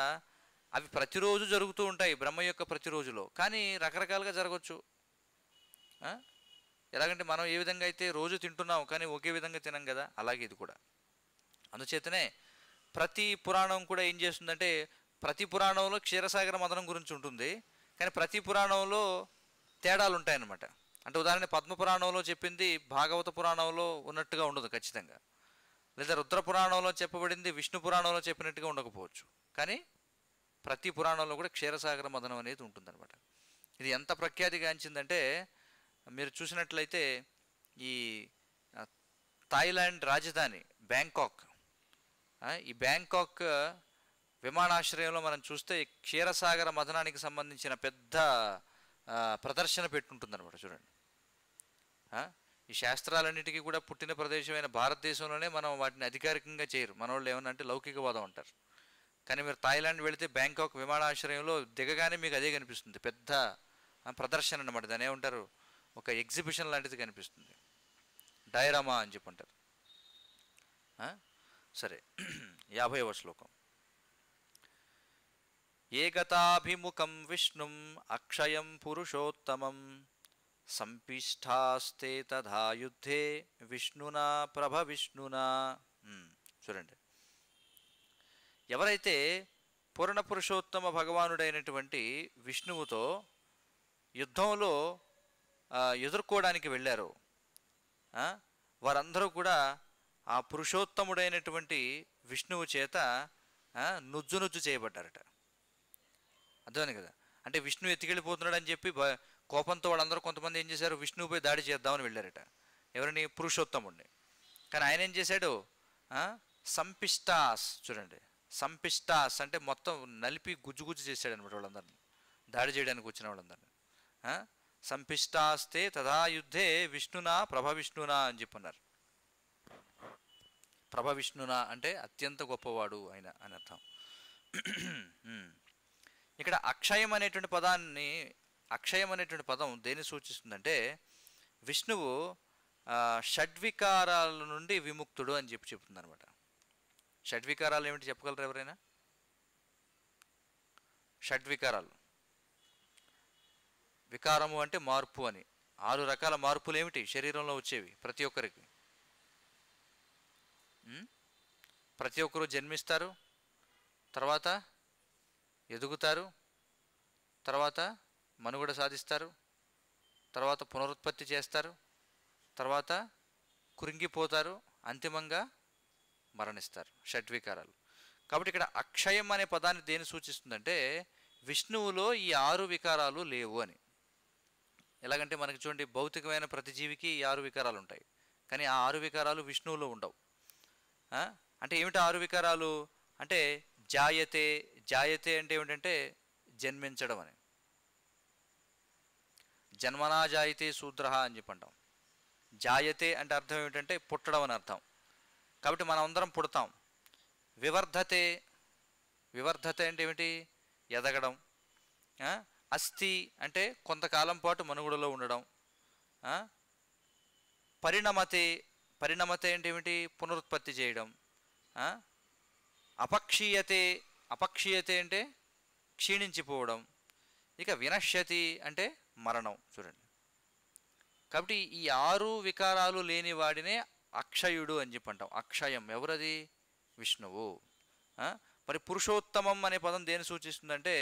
అవి ప్రతిరోజు జరుగుతూ ఉంటాయి బ్రహ్మ యొక్క ప్రతిరోజులో కానీ రకరకాలుగా జరగవచ్చు ఎలాగంటే మనం ఏ విధంగా అయితే రోజు తింటున్నాం కానీ ఒకే విధంగా తినం కదా అలాగే ఇది కూడా అందుచేతనే ప్రతి పురాణం కూడా ఏం చేస్తుందంటే ప్రతి పురాణంలో క్షీరసాగర మదనం గురించి ఉంటుంది కానీ ప్రతి పురాణంలో తేడాలు ఉంటాయన్నమాట అంటే ఉదాహరణ పద్మపురాణంలో చెప్పింది భాగవత పురాణంలో ఉన్నట్టుగా ఉండదు ఖచ్చితంగా లేదా రుద్ర పురాణంలో చెప్పబడింది విష్ణు పురాణంలో చెప్పినట్టుగా ఉండకపోవచ్చు కానీ ప్రతి పురాణంలో కూడా క్షీరసాగర మదనం అనేది ఉంటుందన్నమాట ఇది ఎంత ప్రఖ్యాతిగాంచిందంటే మీరు చూసినట్లయితే ఈ థాయిలాండ్ రాజధాని బ్యాంకాక్ ఈ బ్యాంకాక్ విమానాశ్రయంలో మనం చూస్తే క్షీరసాగర మథనానికి సంబంధించిన పెద్ద ప్రదర్శన పెట్టుంటుందన్నమాట చూడండి ఈ శాస్త్రాలన్నిటికీ కూడా పుట్టిన ప్రదేశమైన భారతదేశంలోనే మనం వాటిని అధికారికంగా చేయరు మనోళ్ళు ఏమన్నా అంటే లౌకికవాదం అంటారు కానీ మీరు థాయిలాండ్ వెళితే బ్యాంకాక్ విమానాశ్రయంలో దిగగానే మీకు అదే కనిపిస్తుంది పెద్ద ప్రదర్శన అనమాట దాని ఏమంటారు ఒక ఎగ్జిబిషన్ లాంటిది కనిపిస్తుంది డైరామా అని చెప్పి అంటారు సరే యాభైవ శ్లోకం ఏకతాభిముఖం విష్ణుం అక్షయం పురుషోత్తమం సంపిష్టాస్తే తధా యుద్ధే విష్ణునా ప్రభ విష్ణునా చూడండి ఎవరైతే పూర్ణ పురుషోత్తమ భగవానుడైనటువంటి విష్ణువుతో యుద్ధంలో ఎదుర్కోవడానికి వెళ్ళారు వారందరూ కూడా ఆ పురుషోత్తముడైనటువంటి విష్ణువు చేత నుజ్జు నుజ్జు చేయబడ్డారట అర్థమైంది కదా అంటే విష్ణు ఎత్తికెళ్ళిపోతున్నాడని చెప్పి కోపంతో వాళ్ళందరూ కొంతమంది ఏం చేశారు విష్ణువుపై దాడి చేద్దామని వెళ్ళారట ఎవరిని పురుషోత్తముడిని కానీ ఆయన ఏం చేశాడు సంపిష్టాస్ చూడండి సంపిష్టాస్ అంటే మొత్తం నలిపి గుజ్జుగుజ్జు చేశాడు అనమాట వాళ్ళందరినీ దాడి చేయడానికి వచ్చిన వాళ్ళందరినీ సంపిష్టాస్తే తదా యుద్ధే విష్ణునా ప్రభ విష్ణునా అని చెప్పున్నారు ప్రభ విష్ణునా అంటే అత్యంత గొప్పవాడు ఆయన అని అర్థం ఇక్కడ అక్షయం అనేటువంటి పదాన్ని అక్షయం అనేటువంటి పదం దేన్ని సూచిస్తుందంటే విష్ణువు షడ్వికారాల నుండి విముక్తుడు అని చెప్పి చెప్తుంది అనమాట షడ్వికారాలు ఏమిటి చెప్పగలరు ఎవరైనా షడ్వికారాలు వికారము అంటే మార్పు అని ఆరు రకాల మార్పులు ఏమిటి శరీరంలో వచ్చేవి ప్రతి ఒక్కరికి ప్రతి ఒక్కరు జన్మిస్తారు తర్వాత ఎదుగుతారు తర్వాత మనుగడ సాధిస్తారు తర్వాత పునరుత్పత్తి చేస్తారు తర్వాత కురింగిపోతారు అంతిమంగా మరణిస్తారు షడ్వికారాలు కాబట్టి ఇక్కడ అక్షయం అనే పదాన్ని దేని సూచిస్తుందంటే విష్ణువులో ఈ ఆరు వికారాలు లేవు అని ఎలాగంటే మనకి చూడండి భౌతికమైన ప్రతి జీవికి ఈ ఆరు వికారాలు ఉంటాయి కానీ ఆ ఆరు వికారాలు విష్ణువులో ఉండవు అంటే ఏమిటి ఆరు వికారాలు అంటే జాయతే జాయతే అంటే ఏమిటంటే జన్మించడం అని జన్మనా జాయితే శూద్ర అని చెప్పంటాం జాయతే అంటే అర్థం ఏమిటంటే పుట్టడం అని అర్థం కాబట్టి మనం అందరం పుడతాం వివర్ధతే వివర్ధత అంటే ఏమిటి ఎదగడం అస్థి అంటే కొంతకాలం పాటు మనుగుడలో ఉండడం పరిణమతే పరిణమతే అంటే ఏమిటి పునరుత్పత్తి చేయడం అపక్షీయతే అపక్షీయతే అంటే క్షీణించిపోవడం ఇక వినశ్యతి అంటే మరణం చూడండి కాబట్టి ఈ ఆరు వికారాలు లేని వాడినే అక్షయుడు అని చెప్పి అంటాం అక్షయం ఎవరది విష్ణువు మరి పురుషోత్తమం అనే పదం దేని సూచిస్తుందంటే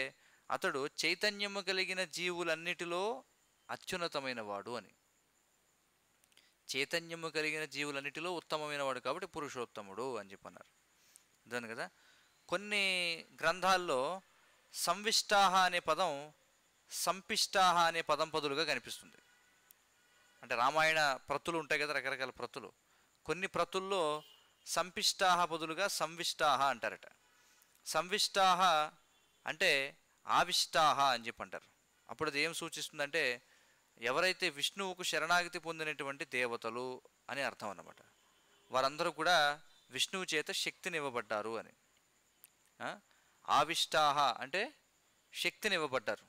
అతడు చైతన్యము కలిగిన జీవులన్నిటిలో అత్యున్నతమైన వాడు అని చైతన్యము కలిగిన జీవులన్నిటిలో ఉత్తమమైన వాడు కాబట్టి పురుషోత్తముడు అని చెప్పన్నారు అర్థం కదా కొన్ని గ్రంథాల్లో సంవిష్టాహ అనే పదం సంపిష్టాహ అనే పదం పదులుగా కనిపిస్తుంది అంటే రామాయణ ప్రతులు ఉంటాయి కదా రకరకాల ప్రతులు కొన్ని ప్రతుల్లో సంపిష్టాహ బదులుగా సంవిష్టాహ అంటారట సంవిష్టాహ అంటే ఆవిష్టాహ అని చెప్పి అంటారు అప్పుడు అది ఏం సూచిస్తుందంటే ఎవరైతే విష్ణువుకు శరణాగతి పొందినటువంటి దేవతలు అని అర్థం అన్నమాట వారందరూ కూడా విష్ణువు చేత శక్తిని ఇవ్వబడ్డారు అని ఆవిష్టాహ అంటే శక్తిని ఇవ్వబడ్డారు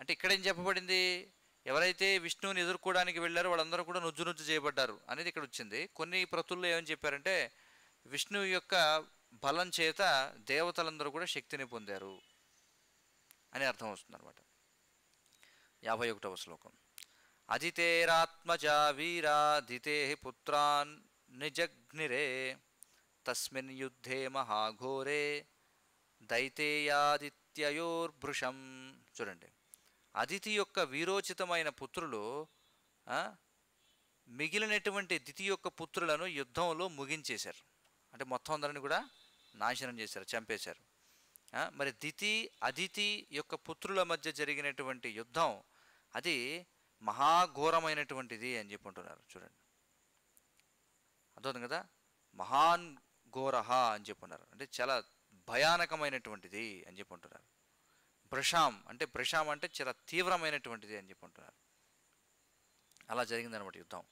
అంటే ఇక్కడేం చెప్పబడింది ఎవరైతే విష్ణువుని ఎదుర్కోవడానికి వెళ్ళారో వాళ్ళందరూ కూడా నుజ్జు నుజ్జు చేయబడ్డారు అనేది ఇక్కడ వచ్చింది కొన్ని ప్రతుల్లో ఏమని చెప్పారంటే విష్ణువు యొక్క బలం చేత దేవతలందరూ కూడా శక్తిని పొందారు అని అర్థం వస్తుంది అనమాట యాభై ఒకటవ శ్లోకం అజితేరాత్మజ వీరాధితే పుత్రాన్ నిజగ్నిరే తస్మిన్ యుద్ధే మహాఘోరే దైతేయాదిత్యయోర్భృషం చూడండి అదితి యొక్క వీరోచితమైన పుత్రులు మిగిలినటువంటి దితి యొక్క పుత్రులను యుద్ధంలో ముగించేశారు అంటే మొత్తం అందరిని కూడా నాశనం చేశారు చంపేశారు మరి దితి అదితి యొక్క పుత్రుల మధ్య జరిగినటువంటి యుద్ధం అది మహాఘోరమైనటువంటిది అని చెప్పి ఉంటున్నారు చూడండి అర్థం కదా మహాన్ ఘోరహ అని చెప్పి అంటే చాలా భయానకమైనటువంటిది అని చెప్పి ఉంటున్నారు ప్రశాం అంటే ప్రశాం అంటే చాలా తీవ్రమైనటువంటిది అని చెప్పి ఉంటున్నారు అలా జరిగిందనమాట యుద్ధం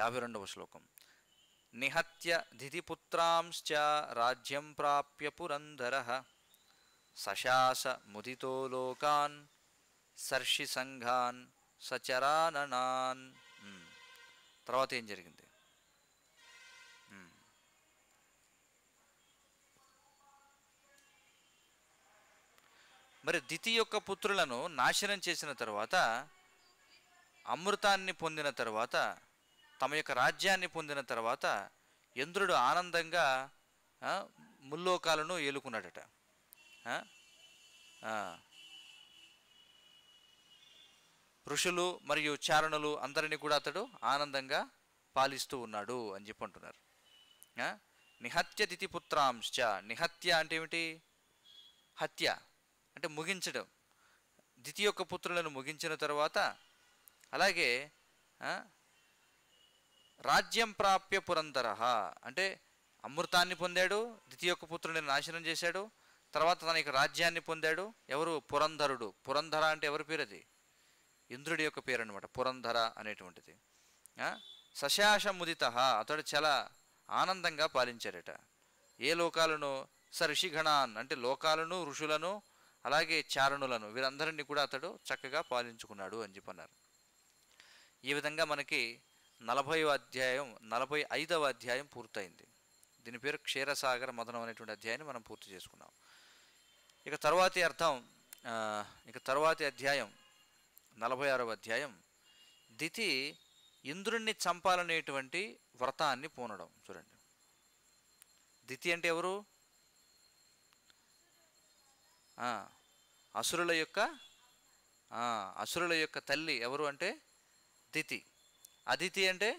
యాభై రెండవ శ్లోకం నిహత్య దిధిపుత్రాంశ్చ రాజ్యం ప్రాప్య పురంధర సశాస ముదితో లోకాన్ సర్షి సంఘాన్ సచరాననాన్ తర్వాత ఏం జరిగింది మరి దితి యొక్క పుత్రులను నాశనం చేసిన తర్వాత అమృతాన్ని పొందిన తర్వాత తమ యొక్క రాజ్యాన్ని పొందిన తర్వాత ఇంద్రుడు ఆనందంగా ముల్లోకాలను ఏలుకున్నాడట ఋషులు మరియు చారణులు అందరినీ కూడా అతడు ఆనందంగా పాలిస్తూ ఉన్నాడు అని చెప్పి అంటున్నారు నిహత్య తిథిపుత్రాంశ నిహత్య అంటే ఏమిటి హత్య అంటే ముగించడం ద్వితీయొక్క పుత్రులను ముగించిన తర్వాత అలాగే రాజ్యం ప్రాప్య పురంధర అంటే అమృతాన్ని పొందాడు యొక్క పుత్రుని నాశనం చేశాడు తర్వాత తన యొక్క రాజ్యాన్ని పొందాడు ఎవరు పురంధరుడు పురంధర అంటే ఎవరి పేరు అది ఇంద్రుడి యొక్క పేరు అనమాట పురంధర అనేటువంటిది సశాశముదిత అతడు చాలా ఆనందంగా పాలించాడట ఏ లోకాలను స ఋషిగణాన్ అంటే లోకాలను ఋషులను అలాగే చారణులను వీరందరినీ కూడా అతడు చక్కగా పాలించుకున్నాడు అని చెప్పన్నారు ఈ విధంగా మనకి నలభై అధ్యాయం నలభై ఐదవ అధ్యాయం పూర్తయింది దీని పేరు క్షీరసాగర మదనం అనేటువంటి అధ్యాయాన్ని మనం పూర్తి చేసుకున్నాం ఇక తర్వాతి అర్థం ఇక తర్వాతి అధ్యాయం నలభై ఆరవ అధ్యాయం దితి ఇంద్రుణ్ణి చంపాలనేటువంటి వ్రతాన్ని పూనడం చూడండి దితి అంటే ఎవరు అసురుల యొక్క అసురుల యొక్క తల్లి ఎవరు అంటే దితి అదితి అంటే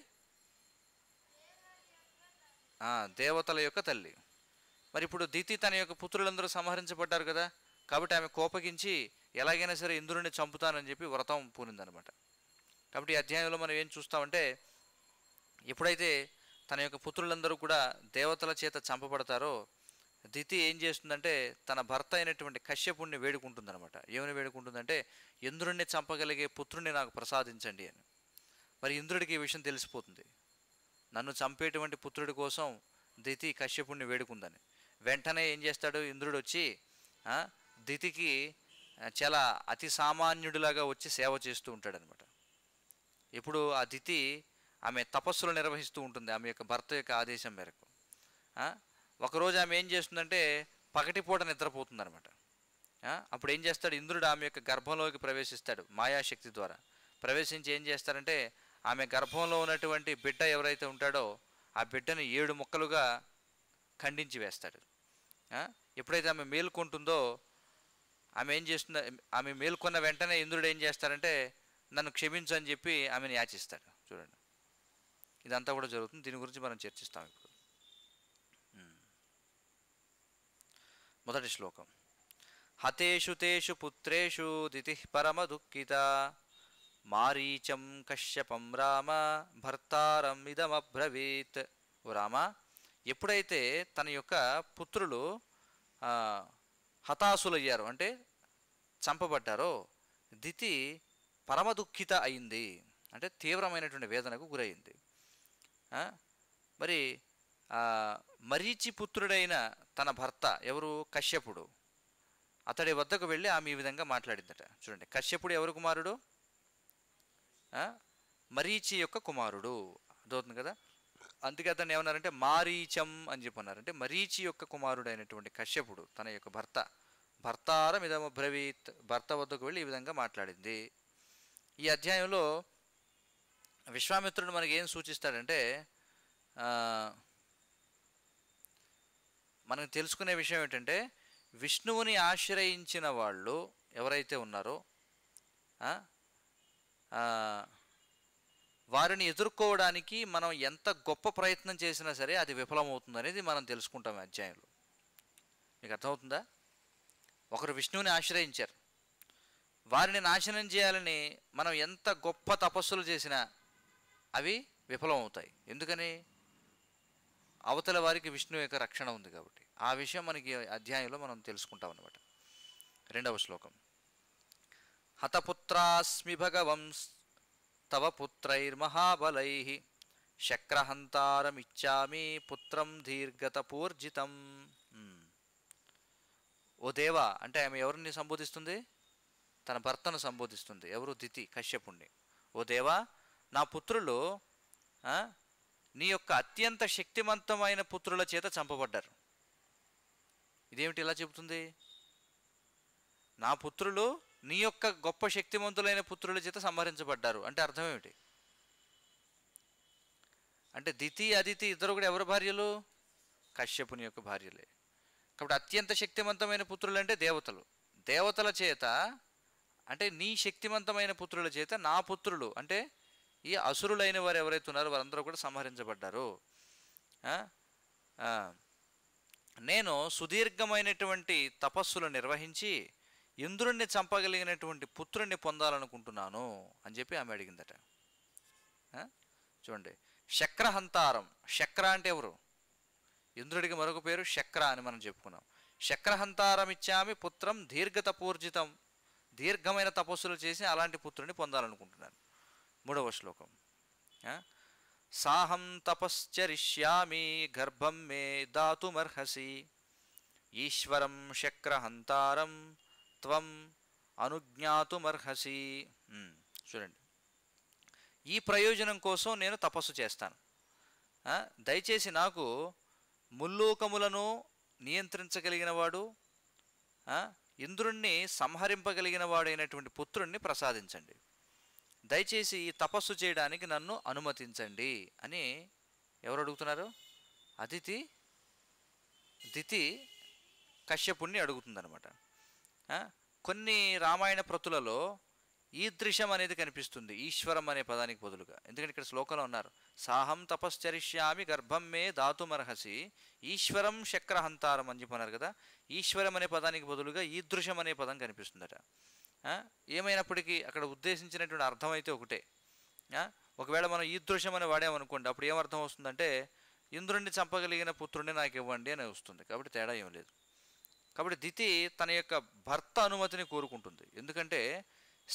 దేవతల యొక్క తల్లి మరి ఇప్పుడు దితి తన యొక్క పుత్రులందరూ సంహరించబడ్డారు కదా కాబట్టి ఆమె కోపగించి ఎలాగైనా సరే ఇంద్రుడిని చంపుతానని చెప్పి వ్రతం పూనిందనమాట కాబట్టి ఈ అధ్యాయంలో మనం ఏం చూస్తామంటే ఎప్పుడైతే తన యొక్క పుత్రులందరూ కూడా దేవతల చేత చంపబడతారో దితి ఏం చేస్తుందంటే తన భర్త అయినటువంటి కశ్యపుణ్ణి అనమాట ఏమని వేడుకుంటుందంటే ఇంద్రుణ్ణి చంపగలిగే పుత్రుణ్ణి నాకు ప్రసాదించండి అని మరి ఇంద్రుడికి ఈ విషయం తెలిసిపోతుంది నన్ను చంపేటువంటి పుత్రుడి కోసం దితి కశ్యపుణ్ణి వేడుకుందని వెంటనే ఏం చేస్తాడు ఇంద్రుడు వచ్చి దితికి చాలా అతి సామాన్యుడిలాగా వచ్చి సేవ చేస్తూ ఉంటాడనమాట ఇప్పుడు ఆ దితి ఆమె తపస్సులు నిర్వహిస్తూ ఉంటుంది ఆమె యొక్క భర్త యొక్క ఆదేశం మేరకు ఒకరోజు ఆమె ఏం చేస్తుందంటే పగటిపూట నిద్రపోతుందనమాట అప్పుడు ఏం చేస్తాడు ఇంద్రుడు ఆమె యొక్క గర్భంలోకి ప్రవేశిస్తాడు మాయాశక్తి ద్వారా ప్రవేశించి ఏం చేస్తారంటే ఆమె గర్భంలో ఉన్నటువంటి బిడ్డ ఎవరైతే ఉంటాడో ఆ బిడ్డను ఏడు ముక్కలుగా ఖండించి వేస్తాడు ఎప్పుడైతే ఆమె మేల్కొంటుందో ఆమె ఏం చేస్తున్న ఆమె మేల్కొన్న వెంటనే ఇంద్రుడు ఏం చేస్తారంటే నన్ను క్షమించు అని చెప్పి ఆమెను యాచిస్తాడు చూడండి ఇదంతా కూడా జరుగుతుంది దీని గురించి మనం చర్చిస్తాం ఇప్పుడు మొదటి శ్లోకం హతేషు తేషు పుత్రేషు దితి పరమ దుఃఖిత మారీచం కశ్యపం రామ భర్తారం ఇదమబ్రవీత్ ఓ రామ ఎప్పుడైతే తన యొక్క పుత్రులు హతాశులయ్యారు అంటే చంపబడ్డారో దితి పరమ దుఃఖిత అయింది అంటే తీవ్రమైనటువంటి వేదనకు గురైంది మరి మరీచి పుత్రుడైన తన భర్త ఎవరు కశ్యపుడు అతడి వద్దకు వెళ్ళి ఆమె ఈ విధంగా మాట్లాడిందట చూడండి కశ్యపుడు ఎవరు కుమారుడు మరీచి యొక్క కుమారుడు అర్థవుతుంది కదా అందుకే అతను ఏమన్నారంటే మారీచం అని చెప్పి అంటే మరీచి యొక్క కుమారుడు అయినటువంటి కశ్యపుడు తన యొక్క భర్త భర్తారం బ్రవీత్ భర్త వద్దకు వెళ్ళి ఈ విధంగా మాట్లాడింది ఈ అధ్యాయంలో విశ్వామిత్రుడు మనకి ఏం సూచిస్తాడంటే మనకు తెలుసుకునే విషయం ఏంటంటే విష్ణువుని ఆశ్రయించిన వాళ్ళు ఎవరైతే ఉన్నారో వారిని ఎదుర్కోవడానికి మనం ఎంత గొప్ప ప్రయత్నం చేసినా సరే అది విఫలమవుతుందనేది మనం తెలుసుకుంటాం అధ్యాయంలో మీకు అర్థమవుతుందా ఒకరు విష్ణువుని ఆశ్రయించారు వారిని నాశనం చేయాలని మనం ఎంత గొప్ప తపస్సులు చేసినా అవి విఫలమవుతాయి ఎందుకని అవతల వారికి విష్ణు యొక్క రక్షణ ఉంది కాబట్టి ఆ విషయం మనకి అధ్యాయంలో మనం తెలుసుకుంటాం అనమాట రెండవ శ్లోకం హతపుత్రాస్మి భగవం తవ పుత్రైర్మహాబలై శక్రహంతారమిచ్చామి పుత్రం దీర్ఘతపూర్జితం ఓ దేవా అంటే ఆమె ఎవరిని సంబోధిస్తుంది తన భర్తను సంబోధిస్తుంది ఎవరు దితి కశ్యపుణ్ణి ఓ దేవా నా పుత్రులు నీ యొక్క అత్యంత శక్తివంతమైన పుత్రుల చేత చంపబడ్డారు ఇదేమిటి ఇలా చెబుతుంది నా పుత్రులు నీ యొక్క గొప్ప శక్తివంతులైన పుత్రుల చేత సంహరించబడ్డారు అంటే అర్థం ఏమిటి అంటే దితి అదితి ఇద్దరు కూడా ఎవరు భార్యలు కశ్యపుని యొక్క భార్యలే కాబట్టి అత్యంత శక్తివంతమైన పుత్రులు అంటే దేవతలు దేవతల చేత అంటే నీ శక్తివంతమైన పుత్రుల చేత నా పుత్రులు అంటే ఈ అసురులైన వారు ఎవరైతే ఉన్నారో వారందరూ కూడా సంహరించబడ్డారు నేను సుదీర్ఘమైనటువంటి తపస్సులు నిర్వహించి ఇంద్రుణ్ణి చంపగలిగినటువంటి పుత్రుణ్ణి పొందాలనుకుంటున్నాను అని చెప్పి ఆమె అడిగిందట చూడండి శక్రహంతారం శక్ర అంటే ఎవరు ఇంద్రుడికి మరొక పేరు శక్ర అని మనం చెప్పుకున్నాం శక్రహంతారం ఇచ్చామి పుత్రం దీర్ఘతపూర్జితం దీర్ఘమైన తపస్సులు చేసి అలాంటి పుత్రుని పొందాలనుకుంటున్నాను మూడవ శ్లోకం సాహం తపశ్చరిష్యామి గర్భం మే దాతుమర్హసి ఈశ్వరం శక్రహంతారం త్వం అనుజ్ఞాతుమర్హసి చూడండి ఈ ప్రయోజనం కోసం నేను తపస్సు చేస్తాను దయచేసి నాకు ముల్లోకములను నియంత్రించగలిగినవాడు ఇంద్రుణ్ణి సంహరింపగలిగిన వాడైనటువంటి పుత్రుణ్ణి ప్రసాదించండి దయచేసి ఈ తపస్సు చేయడానికి నన్ను అనుమతించండి అని ఎవరు అడుగుతున్నారు అతిథి దితి కశ్యపుణ్ణి అడుగుతుందనమాట కొన్ని రామాయణ ప్రతులలో ఈదృశం అనేది కనిపిస్తుంది ఈశ్వరం అనే పదానికి బదులుగా ఎందుకంటే ఇక్కడ శ్లోకంలో ఉన్నారు సాహం తపశ్చరిష్యామి గర్భం మే దాతుమర్హసి ఈశ్వరం శక్రహంతారం అని చెప్పన్నారు కదా ఈశ్వరం అనే పదానికి బదులుగా ఈదృశం అనే పదం కనిపిస్తుందట ఏమైనప్పటికీ అక్కడ ఉద్దేశించినటువంటి అర్థం అయితే ఒకటే ఒకవేళ మనం ఈ దృశ్యం అని వాడామనుకోండి అప్పుడు ఏమర్థం వస్తుందంటే ఇంద్రుణ్ణి చంపగలిగిన పుత్రుణ్ణి నాకు ఇవ్వండి అని వస్తుంది కాబట్టి తేడా ఏం లేదు కాబట్టి దితి తన యొక్క భర్త అనుమతిని కోరుకుంటుంది ఎందుకంటే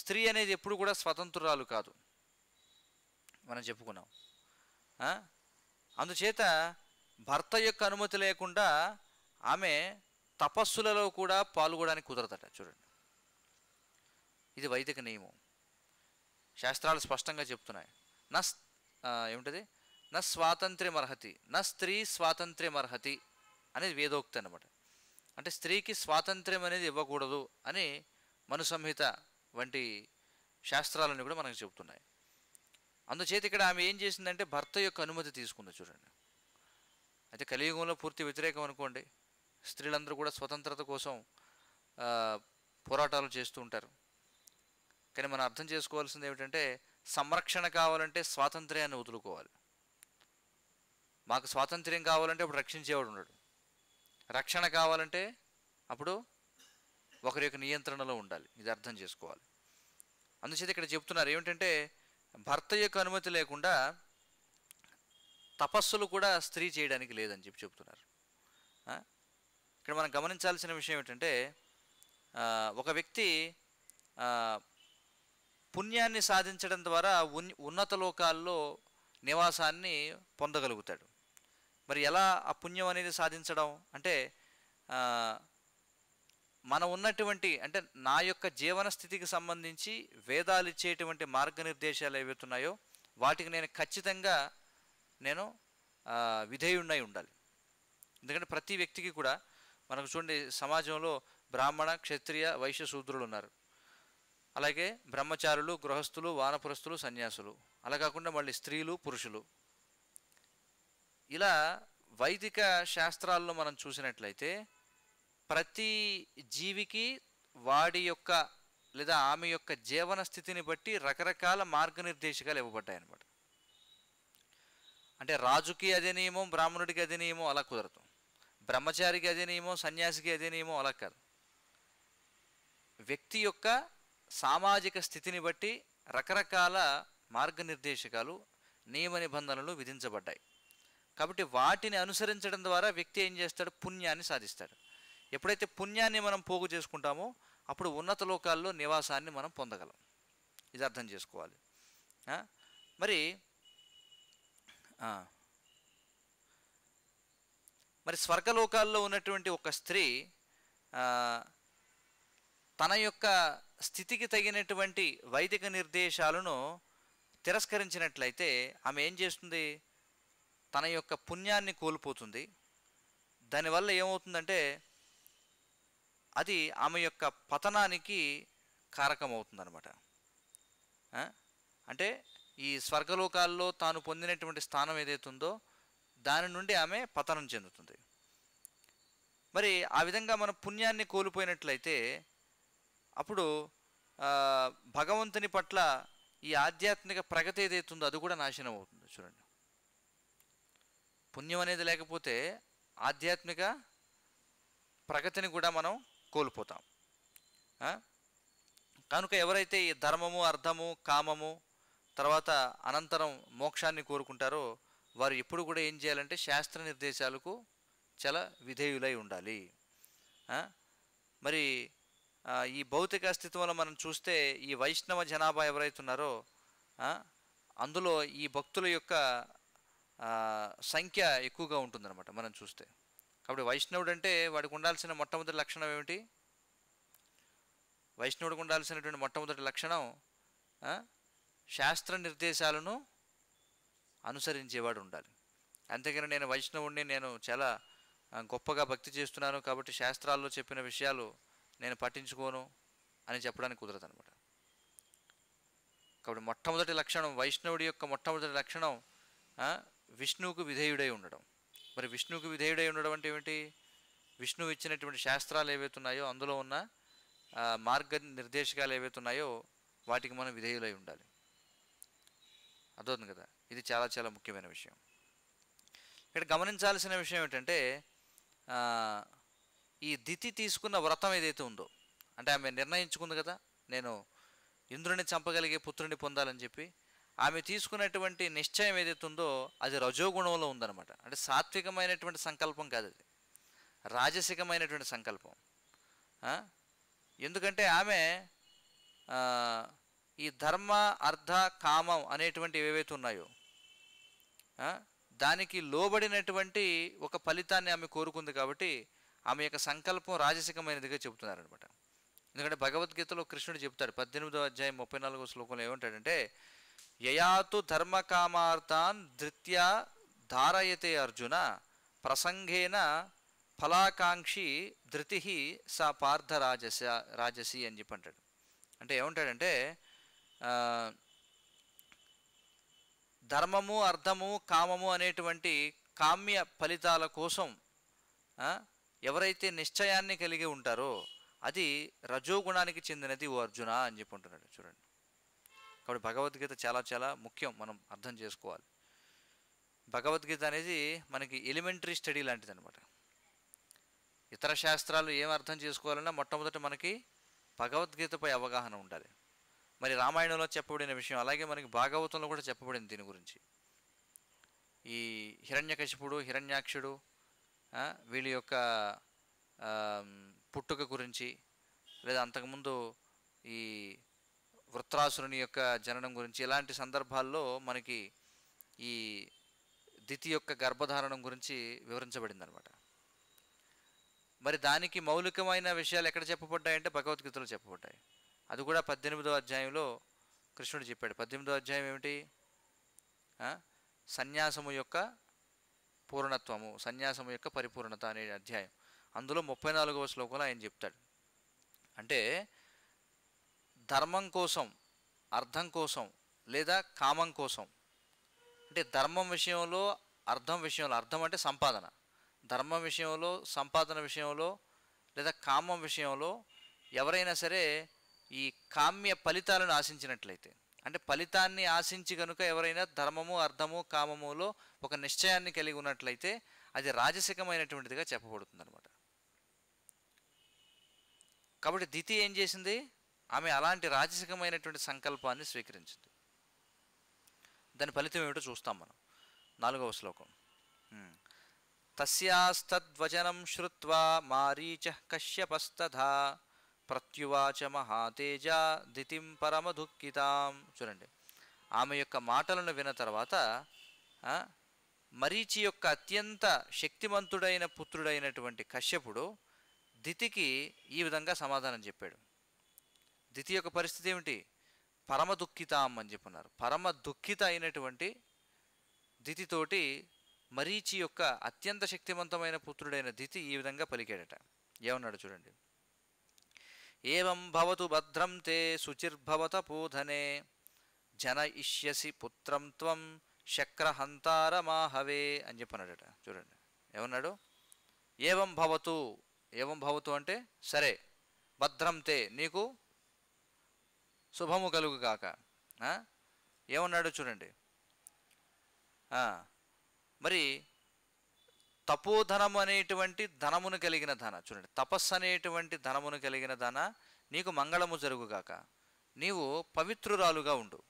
స్త్రీ అనేది ఎప్పుడు కూడా స్వతంత్రురాలు కాదు మనం చెప్పుకున్నాం అందుచేత భర్త యొక్క అనుమతి లేకుండా ఆమె తపస్సులలో కూడా పాల్గొనడానికి కుదరదట చూడండి ఇది వైదిక నియమం శాస్త్రాలు స్పష్టంగా చెప్తున్నాయి నా ఏమిటది నా స్వాతంత్ర్యం అర్హతి నా స్త్రీ స్వాతంత్ర్యం అర్హతి అనేది వేదోక్తి అనమాట అంటే స్త్రీకి స్వాతంత్ర్యం అనేది ఇవ్వకూడదు అని మను సంహిత వంటి శాస్త్రాలని కూడా మనకు చెబుతున్నాయి అందుచేత ఇక్కడ ఆమె ఏం చేసిందంటే భర్త యొక్క అనుమతి తీసుకుంది చూడండి అయితే కలియుగంలో పూర్తి వ్యతిరేకం అనుకోండి స్త్రీలందరూ కూడా స్వతంత్రత కోసం పోరాటాలు చేస్తూ ఉంటారు కానీ మనం అర్థం చేసుకోవాల్సింది ఏమిటంటే సంరక్షణ కావాలంటే స్వాతంత్ర్యాన్ని వదులుకోవాలి మాకు స్వాతంత్ర్యం కావాలంటే అప్పుడు రక్షించేవాడు ఉండడు రక్షణ కావాలంటే అప్పుడు ఒకరి యొక్క నియంత్రణలో ఉండాలి ఇది అర్థం చేసుకోవాలి అందుచేత ఇక్కడ చెప్తున్నారు ఏమిటంటే భర్త యొక్క అనుమతి లేకుండా తపస్సులు కూడా స్త్రీ చేయడానికి లేదని చెప్పి చెప్తున్నారు ఇక్కడ మనం గమనించాల్సిన విషయం ఏమిటంటే ఒక వ్యక్తి పుణ్యాన్ని సాధించడం ద్వారా ఉన్నత లోకాల్లో నివాసాన్ని పొందగలుగుతాడు మరి ఎలా ఆ పుణ్యం అనేది సాధించడం అంటే మన ఉన్నటువంటి అంటే నా యొక్క జీవన స్థితికి సంబంధించి వేదాలు ఇచ్చేటువంటి మార్గనిర్దేశాలు ఏవైతున్నాయో వాటికి నేను ఖచ్చితంగా నేను విధేయుణ్ణై ఉండాలి ఎందుకంటే ప్రతి వ్యక్తికి కూడా మనకు చూడండి సమాజంలో బ్రాహ్మణ క్షత్రియ వైశ్య శూద్రులు ఉన్నారు అలాగే బ్రహ్మచారులు గృహస్థులు వానపురస్థులు సన్యాసులు అలా కాకుండా మళ్ళీ స్త్రీలు పురుషులు ఇలా వైదిక శాస్త్రాల్లో మనం చూసినట్లయితే ప్రతి జీవికి వాడి యొక్క లేదా ఆమె యొక్క జీవన స్థితిని బట్టి రకరకాల మార్గనిర్దేశకాలు ఇవ్వబడ్డాయి అనమాట అంటే రాజుకి అదే నియమం బ్రాహ్మణుడికి అదే నియమం అలా కుదరదు బ్రహ్మచారికి అదే నియమం సన్యాసికి అదే నియమం అలా కాదు వ్యక్తి యొక్క సామాజిక స్థితిని బట్టి రకరకాల మార్గనిర్దేశకాలు నియమ నిబంధనలు విధించబడ్డాయి కాబట్టి వాటిని అనుసరించడం ద్వారా వ్యక్తి ఏం చేస్తాడు పుణ్యాన్ని సాధిస్తాడు ఎప్పుడైతే పుణ్యాన్ని మనం పోగు చేసుకుంటామో అప్పుడు ఉన్నత లోకాల్లో నివాసాన్ని మనం పొందగలం ఇది అర్థం చేసుకోవాలి మరి మరి స్వర్గలోకాల్లో ఉన్నటువంటి ఒక స్త్రీ తన యొక్క స్థితికి తగినటువంటి వైదిక నిర్దేశాలను తిరస్కరించినట్లయితే ఆమె ఏం చేస్తుంది తన యొక్క పుణ్యాన్ని కోల్పోతుంది దానివల్ల ఏమవుతుందంటే అది ఆమె యొక్క పతనానికి కారకమవుతుందనమాట అంటే ఈ స్వర్గలోకాల్లో తాను పొందినటువంటి స్థానం ఏదైతుందో దాని నుండి ఆమె పతనం చెందుతుంది మరి ఆ విధంగా మన పుణ్యాన్ని కోల్పోయినట్లయితే అప్పుడు భగవంతుని పట్ల ఈ ఆధ్యాత్మిక ప్రగతి ఏదైతుందో అది కూడా నాశనం అవుతుంది చూడండి పుణ్యం అనేది లేకపోతే ఆధ్యాత్మిక ప్రగతిని కూడా మనం కోల్పోతాం కనుక ఎవరైతే ఈ ధర్మము అర్థము కామము తర్వాత అనంతరం మోక్షాన్ని కోరుకుంటారో వారు ఎప్పుడు కూడా ఏం చేయాలంటే శాస్త్ర నిర్దేశాలకు చాలా విధేయులై ఉండాలి మరి ఈ భౌతిక స్థితిలో మనం చూస్తే ఈ వైష్ణవ జనాభా ఎవరైతే ఉన్నారో అందులో ఈ భక్తుల యొక్క సంఖ్య ఎక్కువగా ఉంటుందన్నమాట మనం చూస్తే కాబట్టి వైష్ణవుడు అంటే వాడికి ఉండాల్సిన మొట్టమొదటి లక్షణం ఏమిటి వైష్ణవుడికి ఉండాల్సినటువంటి మొట్టమొదటి లక్షణం శాస్త్ర నిర్దేశాలను అనుసరించేవాడు ఉండాలి అంతేకాని నేను వైష్ణవుడిని నేను చాలా గొప్పగా భక్తి చేస్తున్నాను కాబట్టి శాస్త్రాల్లో చెప్పిన విషయాలు నేను పట్టించుకోను అని చెప్పడానికి కుదరదు అనమాట కాబట్టి మొట్టమొదటి లక్షణం వైష్ణవుడి యొక్క మొట్టమొదటి లక్షణం విష్ణువుకు విధేయుడై ఉండడం మరి విష్ణువుకు విధేయుడై ఉండడం అంటే ఏమిటి విష్ణువు ఇచ్చినటువంటి శాస్త్రాలు ఏవైతే ఉన్నాయో అందులో ఉన్న మార్గ నిర్దేశకాలు ఏవైతే ఉన్నాయో వాటికి మనం విధేయులై ఉండాలి అర్థవుతుంది కదా ఇది చాలా చాలా ముఖ్యమైన విషయం ఇక్కడ గమనించాల్సిన విషయం ఏంటంటే ఈ దితి తీసుకున్న వ్రతం ఏదైతే ఉందో అంటే ఆమె నిర్ణయించుకుంది కదా నేను ఇంద్రుని చంపగలిగే పుత్రుని పొందాలని చెప్పి ఆమె తీసుకున్నటువంటి నిశ్చయం ఏదైతే ఉందో అది రజోగుణంలో ఉందన్నమాట అంటే సాత్వికమైనటువంటి సంకల్పం కాదు అది రాజసికమైనటువంటి సంకల్పం ఎందుకంటే ఆమె ఈ ధర్మ అర్థ కామం అనేటువంటివి ఏవైతే ఉన్నాయో దానికి లోబడినటువంటి ఒక ఫలితాన్ని ఆమె కోరుకుంది కాబట్టి ఆమె యొక్క సంకల్పం రాజసికమైనదిగా చెబుతున్నారనమాట ఎందుకంటే భగవద్గీతలో కృష్ణుడు చెప్తాడు పద్దెనిమిదో అధ్యాయం ముప్పై నాలుగో శ్లోకంలో ఏమంటాడంటే యయాతు ధర్మకామార్థాన్ ధృత్యా ధారయతే అర్జున ప్రసంగేన ఫలాకాంక్షి ధృతి సా పార్థ రాజస రాజసి అని చెప్పి అంటాడు అంటే ఏమంటాడంటే ధర్మము అర్థము కామము అనేటువంటి కామ్య ఫలితాల కోసం ఎవరైతే నిశ్చయాన్ని కలిగి ఉంటారో అది రజోగుణానికి చెందినది ఓ అర్జున అని చెప్పి ఉంటున్నాడు చూడండి కాబట్టి భగవద్గీత చాలా చాలా ముఖ్యం మనం అర్థం చేసుకోవాలి భగవద్గీత అనేది మనకి ఎలిమెంటరీ స్టడీ లాంటిది అనమాట ఇతర శాస్త్రాలు ఏం అర్థం చేసుకోవాలన్నా మొట్టమొదట మనకి భగవద్గీతపై అవగాహన ఉండాలి మరి రామాయణంలో చెప్పబడిన విషయం అలాగే మనకి భాగవతంలో కూడా చెప్పబడింది దీని గురించి ఈ హిరణ్యకశిపుడు హిరణ్యాక్షుడు వీళ్ళ యొక్క పుట్టుక గురించి లేదా అంతకుముందు ఈ వృత్రాసురుని యొక్క జననం గురించి ఇలాంటి సందర్భాల్లో మనకి ఈ దితి యొక్క గర్భధారణం గురించి వివరించబడింది అనమాట మరి దానికి మౌలికమైన విషయాలు ఎక్కడ చెప్పబడ్డాయంటే భగవద్గీతలో చెప్పబడ్డాయి అది కూడా పద్దెనిమిదో అధ్యాయంలో కృష్ణుడు చెప్పాడు పద్దెనిమిదో అధ్యాయం ఏమిటి సన్యాసము యొక్క పూర్ణత్వము సన్యాసము యొక్క పరిపూర్ణత అనే అధ్యాయం అందులో ముప్పై నాలుగవ శ్లోకంలో ఆయన చెప్తాడు అంటే ధర్మం కోసం అర్థం కోసం లేదా కామం కోసం అంటే ధర్మం విషయంలో అర్థం విషయంలో అర్థం అంటే సంపాదన ధర్మం విషయంలో సంపాదన విషయంలో లేదా కామం విషయంలో ఎవరైనా సరే ఈ కామ్య ఫలితాలను ఆశించినట్లయితే అంటే ఫలితాన్ని ఆశించి కనుక ఎవరైనా ధర్మము అర్థము కామములో ఒక నిశ్చయాన్ని కలిగి ఉన్నట్లయితే అది రాజసికమైనటువంటిదిగా చెప్పబడుతుంది అనమాట కాబట్టి దితి ఏం చేసింది ఆమె అలాంటి రాజసికమైనటువంటి సంకల్పాన్ని స్వీకరించింది దాని ఫలితం ఏమిటో చూస్తాం మనం నాలుగవ శ్లోకం తస్యాస్తద్వచనం శ్రుత్వా మారీచ కశ్యపస్తథా ప్రత్యువాచ మహాతేజ దితిం పరమ దుఃఖితాం చూడండి ఆమె యొక్క మాటలను విన్న తర్వాత మరీచి యొక్క అత్యంత శక్తిమంతుడైన పుత్రుడైనటువంటి కశ్యపుడు దితికి ఈ విధంగా సమాధానం చెప్పాడు దితి యొక్క పరిస్థితి ఏమిటి పరమ దుఃఖితాం అని చెప్పున్నారు పరమ దుఃఖిత అయినటువంటి దితితోటి మరీచి యొక్క అత్యంత శక్తివంతమైన పుత్రుడైన దితి ఈ విధంగా పలికాడట ఏమన్నాడు చూడండి ఏం భవతు భద్రం తే శుచిర్భవత పూధనే ఇష్యసి పుత్రం త్వం శక్రహంతారమాహవే అని చెప్పన్నాడట చూడండి ఏమన్నాడు ఏం భవతు ఏం భవతు అంటే సరే భద్రం తే నీకు శుభము కలుగు కాక ఏమన్నాడు చూడండి మరి తపోధనము అనేటువంటి ధనమును కలిగిన ధన చూడండి తపస్సు అనేటువంటి ధనమును కలిగిన ధన నీకు మంగళము జరుగుగాక నీవు పవిత్రురాలుగా ఉండు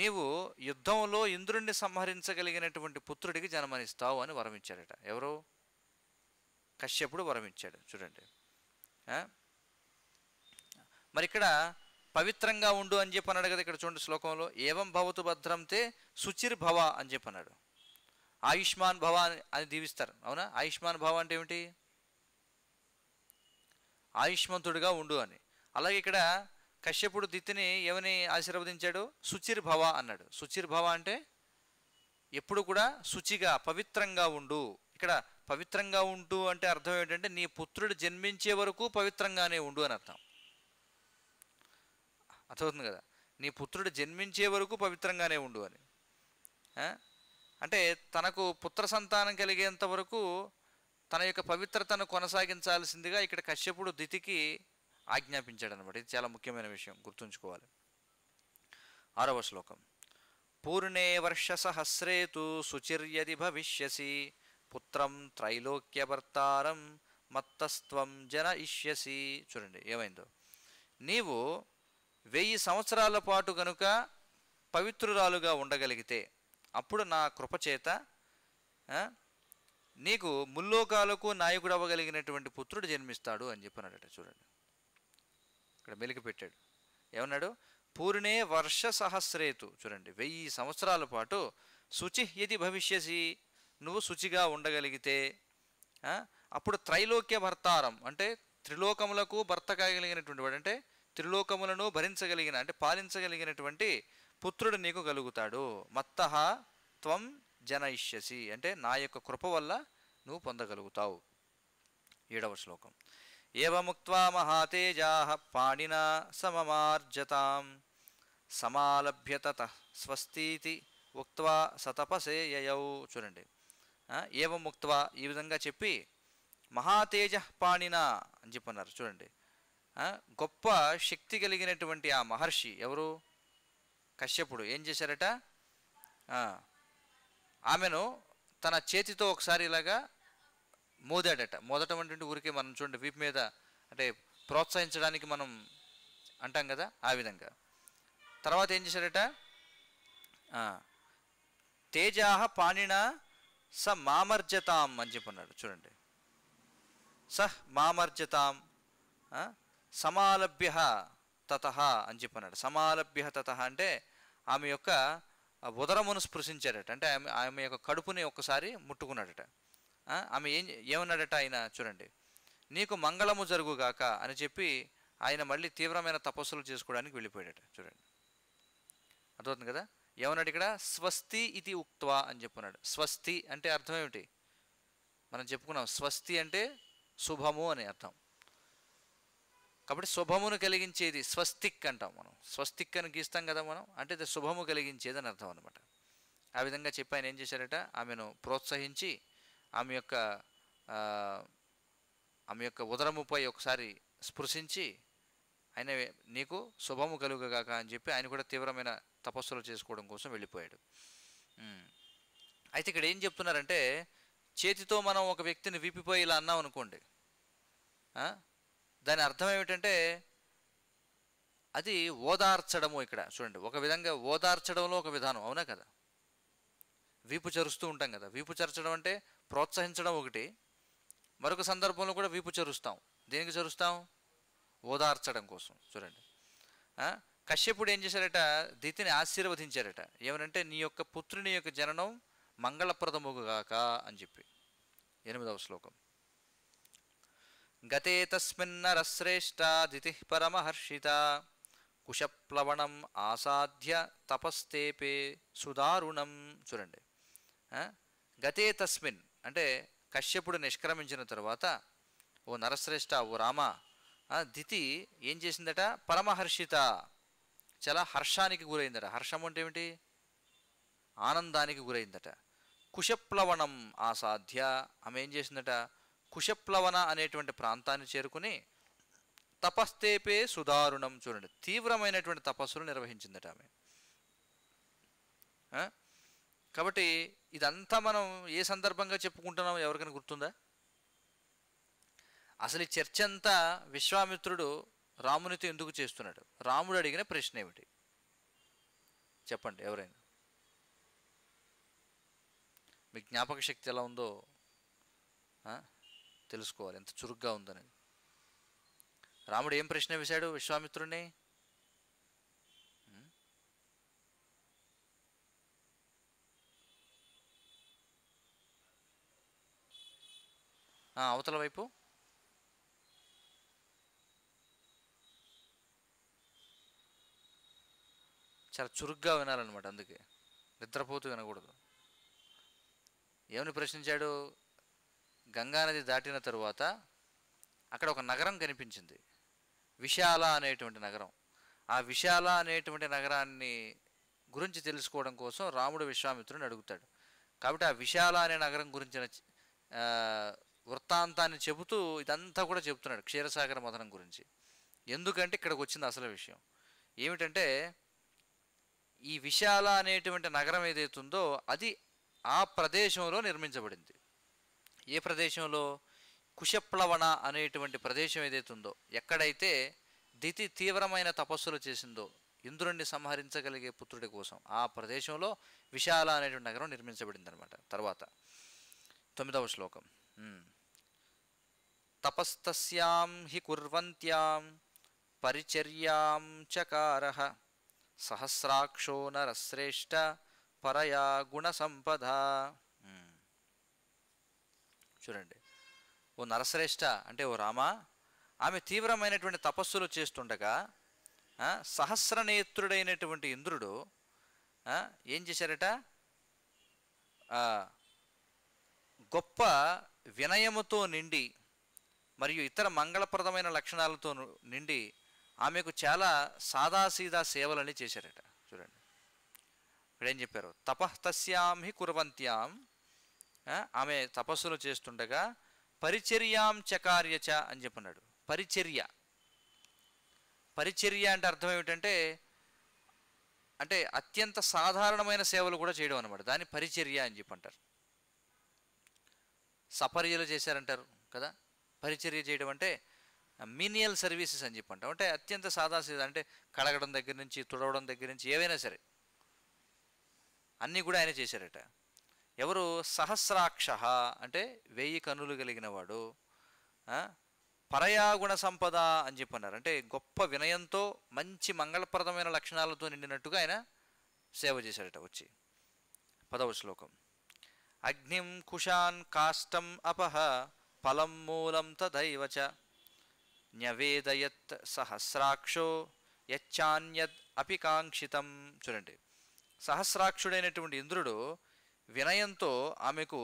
నీవు యుద్ధంలో ఇంద్రుణ్ణి సంహరించగలిగినటువంటి పుత్రుడికి జన్మనిస్తావు అని వరమిచ్చాడట ఎవరు కశ్యపుడు వరమిచ్చాడు చూడండి మరి ఇక్కడ పవిత్రంగా ఉండు అని చెప్పి అన్నాడు కదా ఇక్కడ చూడండి శ్లోకంలో ఏవం భవతు భద్రంతే శుచిర్భవ అని చెప్పి అన్నాడు ఆయుష్మాన్ భవ అని దీవిస్తారు అవునా ఆయుష్మాన్ భవ అంటే ఏమిటి ఆయుష్మంతుడిగా ఉండు అని అలాగే ఇక్కడ కశ్యపుడు దిత్తిని ఏమని ఆశీర్వదించాడు భవ అన్నాడు భవ అంటే ఎప్పుడు కూడా శుచిగా పవిత్రంగా ఉండు ఇక్కడ పవిత్రంగా ఉండు అంటే అర్థం ఏంటంటే నీ పుత్రుడు జన్మించే వరకు పవిత్రంగానే ఉండు అని అర్థం అర్థమవుతుంది కదా నీ పుత్రుడు జన్మించే వరకు పవిత్రంగానే ఉండు అని అంటే తనకు పుత్ర సంతానం కలిగేంత వరకు తన యొక్క పవిత్రతను కొనసాగించాల్సిందిగా ఇక్కడ కశ్యపుడు దితికి ఆజ్ఞాపించాడు అనమాట ఇది చాలా ముఖ్యమైన విషయం గుర్తుంచుకోవాలి ఆరవ శ్లోకం పూర్ణే వర్ష సహస్రేతు సుచిర్యది భవిష్యసి పుత్రం త్రైలోక్యవర్తారం మత్తస్త్వం జన ఇష్యసి చూడండి ఏమైందో నీవు వెయ్యి సంవత్సరాల పాటు కనుక పవిత్రురాలుగా ఉండగలిగితే అప్పుడు నా కృపచేత నీకు ముల్లోకాలకు నాయకుడు అవ్వగలిగినటువంటి పుత్రుడు జన్మిస్తాడు అని చెప్పినాడట చూడండి ఇక్కడ మెలికి పెట్టాడు ఏమన్నాడు పూర్ణే వర్ష సహస్రేతు చూడండి వెయ్యి సంవత్సరాల పాటు శుచి ఇది భవిష్యసి నువ్వు శుచిగా ఉండగలిగితే అప్పుడు త్రైలోక్య భర్తారం అంటే త్రిలోకములకు భర్త కాగలిగినటువంటి వాడు అంటే త్రిలోకములను భరించగలిగిన అంటే పాలించగలిగినటువంటి పుత్రుడు నీకు కలుగుతాడు మత్తహ త్వం జనయిష్యసి అంటే నా యొక్క కృప వల్ల నువ్వు పొందగలుగుతావు ఏడవ శ్లోకం ఏవముక్వా మహాతేజా పాణినా సమమార్జతాం సమాలభ్యత స్వస్తితి ఉక్వా సతపసే యయౌ చూడండి ఏవముక్వా ఈ విధంగా చెప్పి మహాతేజ పాణినా అని చెప్పన్నారు చూడండి గొప్ప శక్తి కలిగినటువంటి ఆ మహర్షి ఎవరు కశ్యపుడు ఏం చేశారట ఆమెను తన చేతితో ఒకసారి ఇలాగా మోదాడట మొదట వంటి ఊరికే మనం చూడండి వీపు మీద అంటే ప్రోత్సహించడానికి మనం అంటాం కదా ఆ విధంగా తర్వాత ఏం చేశారట తేజాహ పాణిన స మామర్జతాం అని చెప్పన్నాడు చూడండి స మామర్జతాం సమాలభ్య తతహ అని చెప్పన్నాడు సమాలభ్య తత అంటే ఆమె యొక్క ఉదరమును స్పృశించాడట అంటే ఆమె ఆమె యొక్క కడుపుని ఒక్కసారి ముట్టుకున్నాడట ఆమె ఏం ఏమన్నాడట ఆయన చూడండి నీకు మంగళము జరుగుగాక అని చెప్పి ఆయన మళ్ళీ తీవ్రమైన తపస్సులు చేసుకోవడానికి వెళ్ళిపోయాడట చూడండి అర్థమవుతుంది కదా ఏమన్నాడు ఇక్కడ స్వస్తి ఇది ఉక్త్వా అని చెప్పున్నాడు స్వస్తి అంటే అర్థం ఏమిటి మనం చెప్పుకున్నాం స్వస్తి అంటే శుభము అని అర్థం కాబట్టి శుభమును కలిగించేది స్వస్తిక్ అంటాం మనం స్వస్తిక్ అని గీస్తాం కదా మనం అంటే ఇది శుభము కలిగించేది అని అర్థం అనమాట ఆ విధంగా చెప్పి ఆయన ఏం చేశారట ఆమెను ప్రోత్సహించి ఆమె యొక్క ఆమె యొక్క ఉదరముపై ఒకసారి స్పృశించి ఆయన నీకు శుభము కలుగుగాక అని చెప్పి ఆయన కూడా తీవ్రమైన తపస్సులు చేసుకోవడం కోసం వెళ్ళిపోయాడు అయితే ఇక్కడ ఏం చెప్తున్నారంటే చేతితో మనం ఒక వ్యక్తిని విప్పిపోయి ఇలా అన్నాం అనుకోండి దాని అర్థం ఏమిటంటే అది ఓదార్చడము ఇక్కడ చూడండి ఒక విధంగా ఓదార్చడంలో ఒక విధానం అవునా కదా వీపు చరుస్తూ ఉంటాం కదా వీపు చరచడం అంటే ప్రోత్సహించడం ఒకటి మరొక సందర్భంలో కూడా వీపు చరుస్తాం దేనికి చరుస్తాం ఓదార్చడం కోసం చూడండి కశ్యపుడు ఏం చేశారట దితిని ఆశీర్వదించారట ఏమనంటే నీ యొక్క పుత్రుని యొక్క జననం మంగళప్రదముగాక అని చెప్పి ఎనిమిదవ శ్లోకం గతే తస్మిన్నరశ్రేష్టాది పరమహర్షిత కుశప్లవణం ఆసాధ్య తపస్తేపే సుదారుణం చూడండి గతే తస్మిన్ అంటే కశ్యపుడు నిష్క్రమించిన తర్వాత ఓ నరశ్రేష్ట ఓ రామ దితి ఏం చేసిందట పరమహర్షిత చాలా హర్షానికి గురైందట హర్షం అంటే ఏమిటి ఆనందానికి గురైందట కుశప్లవణం ఆసాధ్య ఆమె ఏం చేసిందట కుశప్లవన అనేటువంటి ప్రాంతాన్ని చేరుకుని తపస్తేపే సుదారుణం చూడండి తీవ్రమైనటువంటి తపస్సులు నిర్వహించిందట ఆమె కాబట్టి ఇదంతా మనం ఏ సందర్భంగా చెప్పుకుంటున్నాం ఎవరికైనా గుర్తుందా అసలు ఈ చర్చ అంతా విశ్వామిత్రుడు రామునితో ఎందుకు చేస్తున్నాడు రాముడు అడిగిన ప్రశ్న ఏమిటి చెప్పండి ఎవరైనా మీ జ్ఞాపక శక్తి ఎలా ఉందో తెలుసుకోవాలి ఎంత చురుగ్గా ఉందని రాముడు ఏం ప్రశ్న వేశాడు విశ్వామిత్రుడిని అవతల వైపు చాలా చురుగ్గా వినాలన్నమాట అందుకే నిద్రపోతూ వినకూడదు ఏమని ప్రశ్నించాడు గంగానది దాటిన తరువాత అక్కడ ఒక నగరం కనిపించింది విశాల అనేటువంటి నగరం ఆ విశాల అనేటువంటి నగరాన్ని గురించి తెలుసుకోవడం కోసం రాముడు విశ్వామిత్రుని అడుగుతాడు కాబట్టి ఆ విశాల అనే నగరం గురించిన వృత్తాంతాన్ని చెబుతూ ఇదంతా కూడా చెబుతున్నాడు క్షీరసాగర మదనం గురించి ఎందుకంటే ఇక్కడికి వచ్చింది అసలు విషయం ఏమిటంటే ఈ విశాల అనేటువంటి నగరం ఏదైతుందో అది ఆ ప్రదేశంలో నిర్మించబడింది ఏ ప్రదేశంలో కుశప్లవణ అనేటువంటి ప్రదేశం ఏదైతే ఉందో ఎక్కడైతే దితి తీవ్రమైన తపస్సులు చేసిందో ఇంద్రుణ్ణి సంహరించగలిగే పుత్రుడి కోసం ఆ ప్రదేశంలో విశాల అనేటువంటి నగరం నిర్మించబడింది అనమాట తర్వాత తొమ్మిదవ శ్లోకం తపస్తస్యాం హి కుర్వంత్యాం పరిచర్యాం చకార సహస్రాక్షో నరశ్రేష్ట పరయా సంపద చూడండి ఓ నరశ్రేష్ట అంటే ఓ రామా ఆమె తీవ్రమైనటువంటి తపస్సులు చేస్తుండగా సహస్రనేత్రుడైనటువంటి ఇంద్రుడు ఏం చేశారట గొప్ప వినయముతో నిండి మరియు ఇతర మంగళప్రదమైన లక్షణాలతో నిండి ఆమెకు చాలా సాదాసీదా సేవలని చేశారట చూడండి ఇక్కడేం చెప్పారు తపస్తస్యాం హి కురవంత్యాం ఆమె తపస్సులు చేస్తుండగా పరిచర్యాం చకార్యచ అని చెప్పన్నాడు పరిచర్య పరిచర్య అంటే అర్థం ఏమిటంటే అంటే అత్యంత సాధారణమైన సేవలు కూడా చేయడం అనమాట దాన్ని పరిచర్య అని చెప్పి అంటారు సపర్యలు చేశారంటారు కదా పరిచర్య చేయడం అంటే మినియల్ సర్వీసెస్ అని చెప్పి అంటారు అంటే అత్యంత సాదా అంటే కడగడం దగ్గర నుంచి తుడవడం దగ్గర నుంచి ఏవైనా సరే అన్నీ కూడా ఆయన చేశారట ఎవరు సహస్రాక్ష అంటే వెయ్యి కన్నులు కలిగినవాడు పరయాగుణ సంపద అని చెప్పన్నారు అంటే గొప్ప వినయంతో మంచి మంగళప్రదమైన లక్షణాలతో నిండినట్టుగా ఆయన సేవ చేశాడట వచ్చి పదవ శ్లోకం అగ్నిం కుషాన్ కాష్టం అపహ ఫలం మూలం తదైవచ న్యవేదయత్ సహస్రాక్షో యచ్చాన్యద్ అపికాంక్షితం చూడండి సహస్రాక్షుడైనటువంటి ఇంద్రుడు వినయంతో ఆమెకు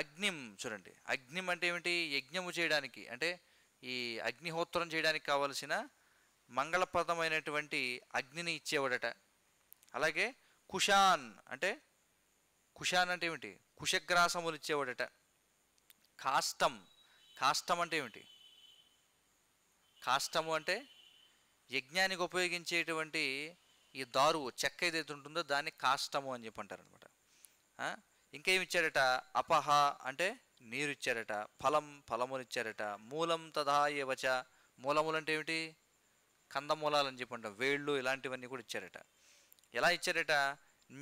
అగ్నిం చూడండి అగ్నిం అంటే ఏమిటి యజ్ఞము చేయడానికి అంటే ఈ అగ్నిహోత్రం చేయడానికి కావలసిన మంగళప్రదమైనటువంటి అగ్నిని ఇచ్చేవాడట అలాగే కుషాన్ అంటే కుషాన్ అంటే ఏమిటి కుశగ్రాసములు ఇచ్చేవాడట కాష్టం కాష్టం అంటే ఏమిటి కాష్టము అంటే యజ్ఞానికి ఉపయోగించేటువంటి ఈ దారువు చెక్క ఏదైతే ఉంటుందో దాన్ని కాష్టము అని చెప్పి అంటారు అనమాట ఇంకేమి అపహ అంటే నీరు ఇచ్చారట ఫలం ఫలమునిచ్చాడట మూలం తదా ఏవచ మూలములు అంటే ఏమిటి కందమూలాలు అని చెప్పి వేళ్ళు ఇలాంటివన్నీ కూడా ఇచ్చారట ఎలా ఇచ్చారట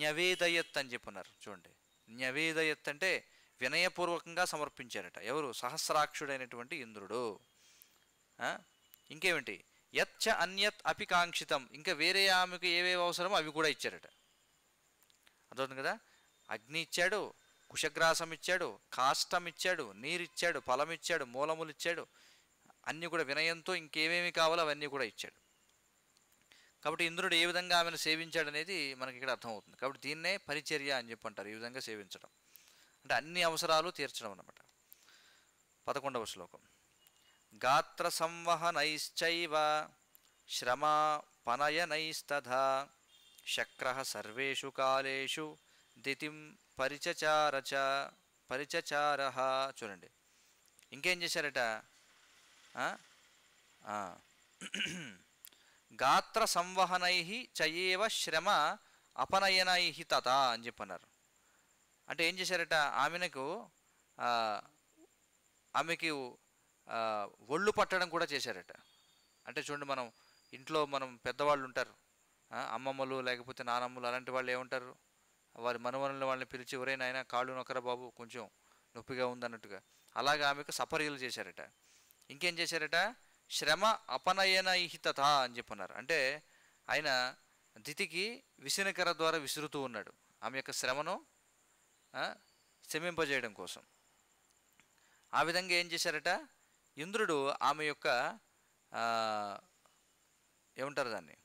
న్యవేదయత్ అని చెప్పున్నారు చూడండి న్యవేదయత్ అంటే వినయపూర్వకంగా సమర్పించారట ఎవరు సహస్రాక్షుడైనటువంటి ఇంద్రుడు ఇంకేమిటి యచ్చ అన్యత్ అపికాంక్షితం ఇంకా వేరే ఆమెకు ఏవేవి అవసరమో అవి కూడా ఇచ్చారట అర్థం కదా అగ్ని ఇచ్చాడు కుశగ్రాసం ఇచ్చాడు కాష్టం ఇచ్చాడు నీరిచ్చాడు ఫలం ఇచ్చాడు మూలములు ఇచ్చాడు అన్నీ కూడా వినయంతో ఇంకేమేమి కావాలో అవన్నీ కూడా ఇచ్చాడు కాబట్టి ఇంద్రుడు ఏ విధంగా ఆమెను సేవించాడు అనేది మనకి ఇక్కడ అర్థమవుతుంది కాబట్టి దీన్నే పరిచర్య అని చెప్పి అంటారు ఈ విధంగా సేవించడం అంటే అన్ని అవసరాలు తీర్చడం అన్నమాట పదకొండవ శ్లోకం గాత్ర సంవహనైశ్చైవ శ్రమా పనయనైస్తథా శక్రః సర్వేషు కాలేషు దితిం పరిచచారచ పరిచచార చూడండి ఇంకేం చేశారట గాత్ర సంవహనై చయేవ శ్రమ అపనయనై తత అని చెప్పన్నారు అంటే ఏం చేశారట ఆమెనకు ఆమెకి ఒళ్ళు పట్టడం కూడా చేశారట అంటే చూడండి మనం ఇంట్లో మనం పెద్దవాళ్ళు ఉంటారు అమ్మమ్మలు లేకపోతే నానమ్మలు అలాంటి వాళ్ళు ఏముంటారు వారి మనవనుల వాళ్ళని పిలిచి ఎవరైనా ఆయన కాళ్ళు నొక్కరా బాబు కొంచెం నొప్పిగా ఉందన్నట్టుగా అలాగే ఆమెకు సపర్యలు చేశారట ఇంకేం చేశారట శ్రమ అపనయన ఇహితత అని చెప్పున్నారు అంటే ఆయన దితికి విసినకర ద్వారా విసురుతూ ఉన్నాడు ఆమె యొక్క శ్రమను శ్రమింపజేయడం కోసం ఆ విధంగా ఏం చేశారట ఇంద్రుడు ఆమె యొక్క ఏమంటారు దాన్ని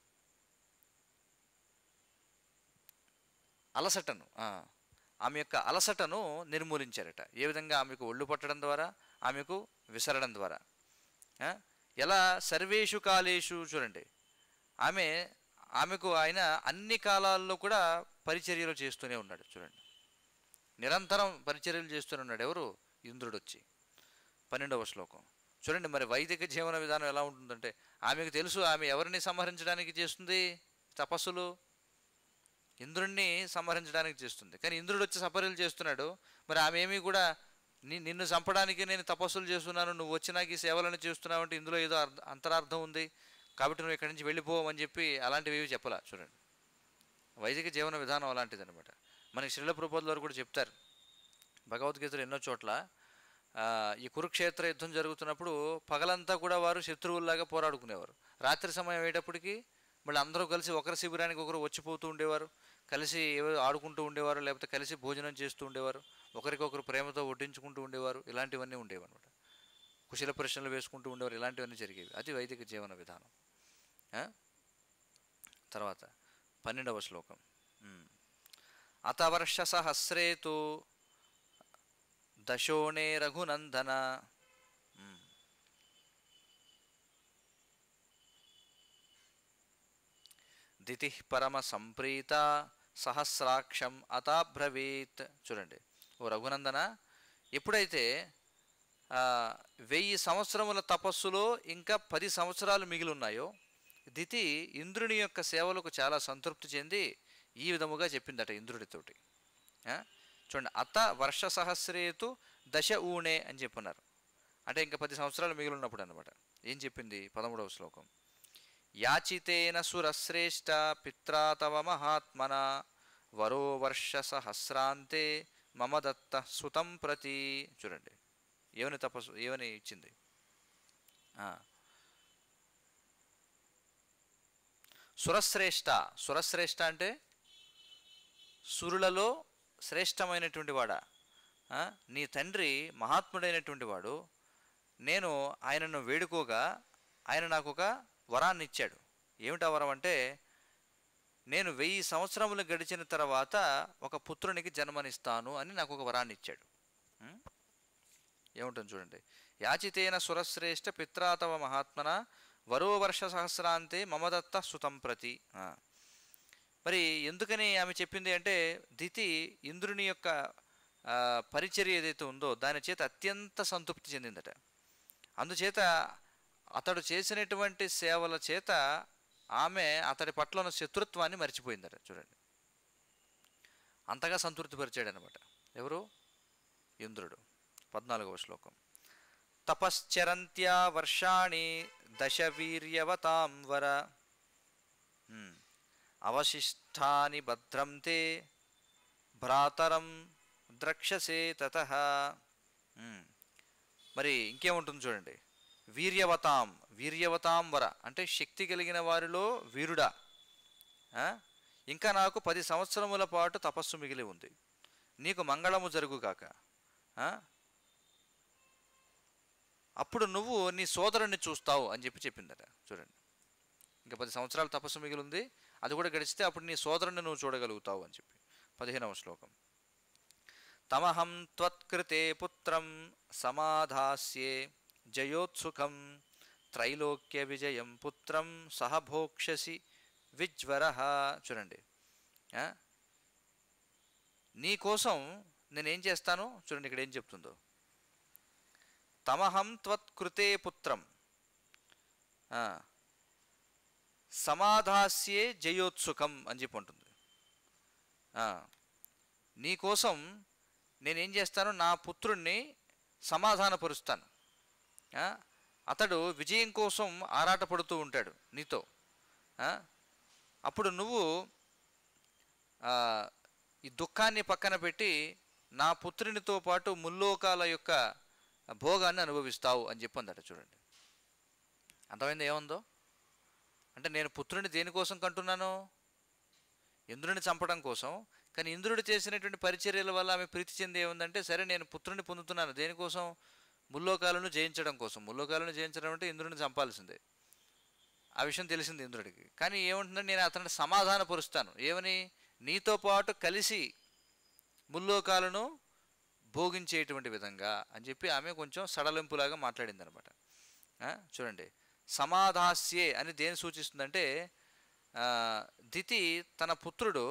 అలసటను ఆమె యొక్క అలసటను నిర్మూలించారట ఏ విధంగా ఆమెకు ఒళ్ళు పట్టడం ద్వారా ఆమెకు విసరడం ద్వారా ఎలా సర్వేషు కాలేషు చూడండి ఆమె ఆమెకు ఆయన అన్ని కాలాల్లో కూడా పరిచర్యలు చేస్తూనే ఉన్నాడు చూడండి నిరంతరం పరిచర్యలు చేస్తూనే ఉన్నాడు ఎవరు ఇంద్రుడు వచ్చి పన్నెండవ శ్లోకం చూడండి మరి వైదిక జీవన విధానం ఎలా ఉంటుందంటే ఆమెకు తెలుసు ఆమె ఎవరిని సంహరించడానికి చేస్తుంది తపస్సులు ఇంద్రుణ్ణి సంహరించడానికి చేస్తుంది కానీ ఇంద్రుడు వచ్చి సపర్యలు చేస్తున్నాడు మరి ఆమె ఏమీ కూడా నిన్ను చంపడానికి నేను తపస్సులు చేస్తున్నాను నువ్వు వచ్చి నాకు ఈ సేవలను చేస్తున్నావు అంటే ఇందులో ఏదో అంతరార్థం ఉంది కాబట్టి నువ్వు ఇక్కడి నుంచి వెళ్ళిపోవని చెప్పి అలాంటివి ఏవి చెప్పలా చూడండి వైదిక జీవన విధానం అలాంటిది అనమాట మనకి శ్రీల ప్రపోజల్ వారు కూడా చెప్తారు భగవద్గీతలు ఎన్నో చోట్ల ఈ కురుక్షేత్ర యుద్ధం జరుగుతున్నప్పుడు పగలంతా కూడా వారు శత్రువుల్లాగా పోరాడుకునేవారు రాత్రి సమయం అయ్యేటప్పటికి మళ్ళీ అందరూ కలిసి ఒకరి శిబిరానికి ఒకరు వచ్చిపోతూ ఉండేవారు కలిసి ఆడుకుంటూ ఉండేవారు లేకపోతే కలిసి భోజనం చేస్తూ ఉండేవారు ఒకరికొకరు ప్రేమతో వడ్డించుకుంటూ ఉండేవారు ఇలాంటివన్నీ అనమాట కుశల ప్రశ్నలు వేసుకుంటూ ఉండేవారు ఇలాంటివన్నీ జరిగేవి అది వైదిక జీవన విధానం తర్వాత పన్నెండవ శ్లోకం అతవర్ష సహస్రేతు దశోణే రఘునందన దితి పరమ సంప్రీత సహస్రాక్షం అతాబ్రవీత్ చూడండి ఓ రఘునందన ఎప్పుడైతే వెయ్యి సంవత్సరముల తపస్సులో ఇంకా పది సంవత్సరాలు మిగిలి ఉన్నాయో దితి ఇంద్రుని యొక్క సేవలకు చాలా సంతృప్తి చెంది ఈ విధముగా చెప్పిందట ఇంద్రుడితోటి చూడండి అత వర్ష సహస్రేతు దశ ఊణే అని చెప్పున్నారు అంటే ఇంకా పది సంవత్సరాలు మిగిలినప్పుడు అనమాట ఏం చెప్పింది పదమూడవ శ్లోకం యాచితేన సురశ్రేష్ట పిత్రాతవ మహాత్మన వరో వర్ష సహస్రాంతే మమ దత్త సుతం ప్రతి చూడండి ఏమని తపస్సు ఏమని ఇచ్చింది సురశ్రేష్ట సురశ్రేష్ట అంటే సురులలో శ్రేష్టమైనటువంటి వాడా నీ తండ్రి మహాత్ముడైనటువంటి వాడు నేను ఆయనను వేడుకోగా ఆయన నాకు ఒక వరాన్ని ఇచ్చాడు ఏమిటా వరం అంటే నేను వెయ్యి సంవత్సరములు గడిచిన తర్వాత ఒక పుత్రునికి జన్మనిస్తాను అని నాకు ఒక వరాన్ని ఇచ్చాడు ఏముంటుంది చూడండి యాచితేన సురశ్రేష్ఠ పిత్రాతవ మహాత్మన వరో వర్ష సహస్రాంతే మమదత్త సుతం ప్రతి మరి ఎందుకని ఆమె చెప్పింది అంటే దితి ఇంద్రుని యొక్క పరిచర్య ఏదైతే ఉందో దాని చేత అత్యంత సంతృప్తి చెందిందట అందుచేత అతడు చేసినటువంటి సేవల చేత ఆమె అతడి పట్ల ఉన్న శత్రుత్వాన్ని మర్చిపోయిందట చూడండి అంతగా సంతృప్తి అనమాట ఎవరు ఇంద్రుడు పద్నాలుగవ శ్లోకం తపశ్చరంత్యా వర్షాణి దశవీర్యవతాం వర అవశిష్టాని భద్రం తే భ్రాతరం ద్రక్షసే తత మరి ఇంకేముంటుంది చూడండి వీర్యవతాం వీర్యవతాం వర అంటే శక్తి కలిగిన వారిలో వీరుడా ఇంకా నాకు పది సంవత్సరముల పాటు తపస్సు మిగిలి ఉంది నీకు మంగళము జరుగుగాక అప్పుడు నువ్వు నీ సోదరుణ్ణి చూస్తావు అని చెప్పి చెప్పిందట చూడండి ఇంకా పది సంవత్సరాలు తపస్సు మిగిలి ఉంది అది కూడా గడిచితే అప్పుడు నీ సోదరుని నువ్వు చూడగలుగుతావు అని చెప్పి పదిహేనవ శ్లోకం తమహం త్వత్కృతే పుత్రం సమాధాస్యే జయోత్సుఖం త్రైలోక్య విజయం పుత్రం సహభోక్షసి విజ్వర చూడండి నీకోసం నేనేం చేస్తాను చూడండి ఇక్కడ ఏం చెప్తుందో తమహం త్వత్కృతే పుత్రం సమాధాస్యే జయోత్సుకం అని చెప్పి ఉంటుంది నీకోసం నేనేం చేస్తాను నా పుత్రుణ్ణి సమాధానపరుస్తాను అతడు విజయం కోసం ఆరాటపడుతూ ఉంటాడు నీతో అప్పుడు నువ్వు ఈ దుఃఖాన్ని పక్కన పెట్టి నా పుత్రునితో పాటు ముల్లోకాల యొక్క భోగాన్ని అనుభవిస్తావు అని చెప్పి అందట చూడండి అంతమైంది ఏముందో అంటే నేను పుత్రుని దేనికోసం కంటున్నాను ఇంద్రుని చంపడం కోసం కానీ ఇంద్రుడు చేసినటువంటి పరిచర్యల వల్ల ఆమె ప్రీతి చెంది ఏముందంటే సరే నేను పుత్రుని పొందుతున్నాను దేనికోసం ముల్లోకాలను జయించడం కోసం ముల్లోకాలను జయించడం అంటే ఇంద్రుడిని చంపాల్సిందే ఆ విషయం తెలిసింది ఇంద్రుడికి కానీ ఏముంటుందంటే నేను అతన్ని పరుస్తాను ఏమని నీతో పాటు కలిసి ముల్లోకాలను భోగించేటువంటి విధంగా అని చెప్పి ఆమె కొంచెం సడలింపులాగా మాట్లాడింది అనమాట చూడండి సమాధాస్యే అని దేని సూచిస్తుందంటే దితి తన పుత్రుడు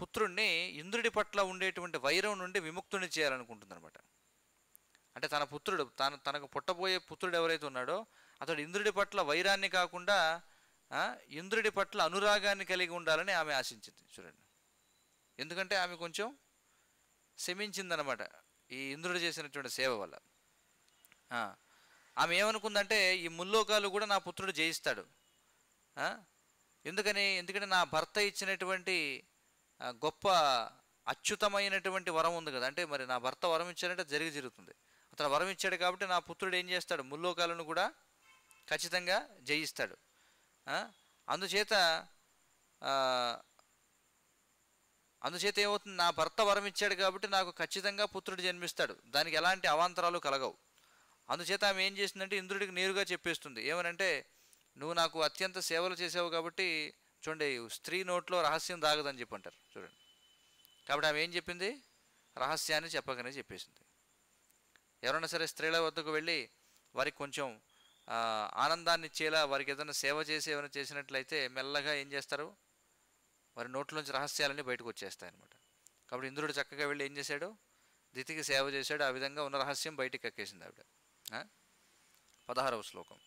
పుత్రుణ్ణి ఇంద్రుడి పట్ల ఉండేటువంటి వైరం నుండి విముక్తుని చేయాలనుకుంటుందనమాట అంటే తన పుత్రుడు తన తనకు పుట్టబోయే పుత్రుడు ఎవరైతే ఉన్నాడో అతడు ఇంద్రుడి పట్ల వైరాన్ని కాకుండా ఇంద్రుడి పట్ల అనురాగాన్ని కలిగి ఉండాలని ఆమె ఆశించింది చూడండి ఎందుకంటే ఆమె కొంచెం శమించిందనమాట ఈ ఇంద్రుడు చేసినటువంటి సేవ వల్ల ఆమె ఏమనుకుందంటే ఈ ముల్లోకాలు కూడా నా పుత్రుడు జయిస్తాడు ఎందుకని ఎందుకంటే నా భర్త ఇచ్చినటువంటి గొప్ప అచ్యుతమైనటువంటి వరం ఉంది కదా అంటే మరి నా భర్త వరం ఇచ్చాడంటే జరిగి జరుగుతుంది అతను వరం ఇచ్చాడు కాబట్టి నా పుత్రుడు ఏం చేస్తాడు ముల్లోకాలను కూడా ఖచ్చితంగా జయిస్తాడు అందుచేత అందుచేత ఏమవుతుంది నా భర్త వరం ఇచ్చాడు కాబట్టి నాకు ఖచ్చితంగా పుత్రుడు జన్మిస్తాడు దానికి ఎలాంటి అవాంతరాలు కలగవు అందుచేత ఆమె ఏం చేసిందంటే ఇంద్రుడికి నేరుగా చెప్పేస్తుంది ఏమనంటే నువ్వు నాకు అత్యంత సేవలు చేసావు కాబట్టి చూడండి స్త్రీ నోట్లో రహస్యం దాగదని చెప్పి అంటారు చూడండి కాబట్టి ఆమె ఏం చెప్పింది రహస్యాన్ని చెప్పకనే చెప్పేసింది ఎవరైనా సరే స్త్రీల వద్దకు వెళ్ళి వారికి కొంచెం ఆనందాన్ని ఇచ్చేలా వారికి ఏదైనా సేవ చేసి ఏమైనా చేసినట్లయితే మెల్లగా ఏం చేస్తారు వారి నోట్లోంచి రహస్యాలన్నీ బయటకు వచ్చేస్తాయి అనమాట కాబట్టి ఇంద్రుడు చక్కగా వెళ్ళి ఏం చేశాడు దితికి సేవ చేశాడు ఆ విధంగా ఉన్న రహస్యం బయటికి కక్కేసింది ఆవిడ పదహారవ శ్లోకం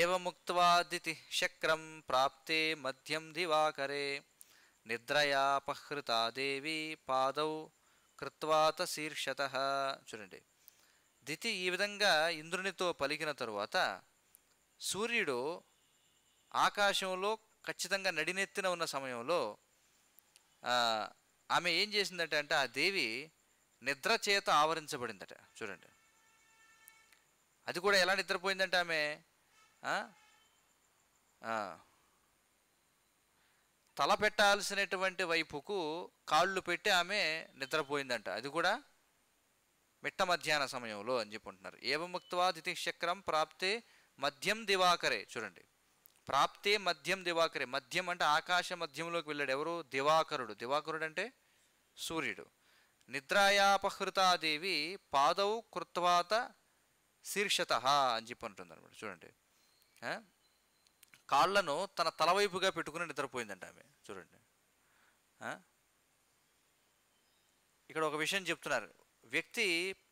ఏముక్వాదితి శక్రం ప్రాప్తే మధ్యం దివాకరే నిద్రయాపహృత దేవి పాదౌ కృత్వాత శీర్షత చూడండి దితి ఈ విధంగా ఇంద్రునితో పలికిన తరువాత సూర్యుడు ఆకాశంలో ఖచ్చితంగా నడినెత్తిన ఉన్న సమయంలో ఆమె ఏం చేసిందట అంటే ఆ దేవి నిద్ర చేత ఆవరించబడిందట చూడండి అది కూడా ఎలా నిద్రపోయిందంటే ఆమె తల పెట్టాల్సినటువంటి వైపుకు కాళ్ళు పెట్టి ఆమె నిద్రపోయిందంట అది కూడా మిట్ట మధ్యాహ్న సమయంలో అని చెప్పుకుంటున్నారు ఏవముక్త్వా చక్రం ప్రాప్తే మధ్యం దివాకరే చూడండి ప్రాప్తే మధ్యం దివాకరే మధ్యం అంటే ఆకాశ మధ్యంలోకి వెళ్ళాడు ఎవరు దివాకరుడు దివాకరుడు అంటే సూర్యుడు నిద్రాయాపహృతాదేవి పాదౌ కృత్వాత శీర్షత అని చెప్పి ఉంటుంది అనమాట చూడండి కాళ్ళను తన తలవైపుగా పెట్టుకుని నిద్రపోయిందంట ఆమె చూడండి ఇక్కడ ఒక విషయం చెప్తున్నారు వ్యక్తి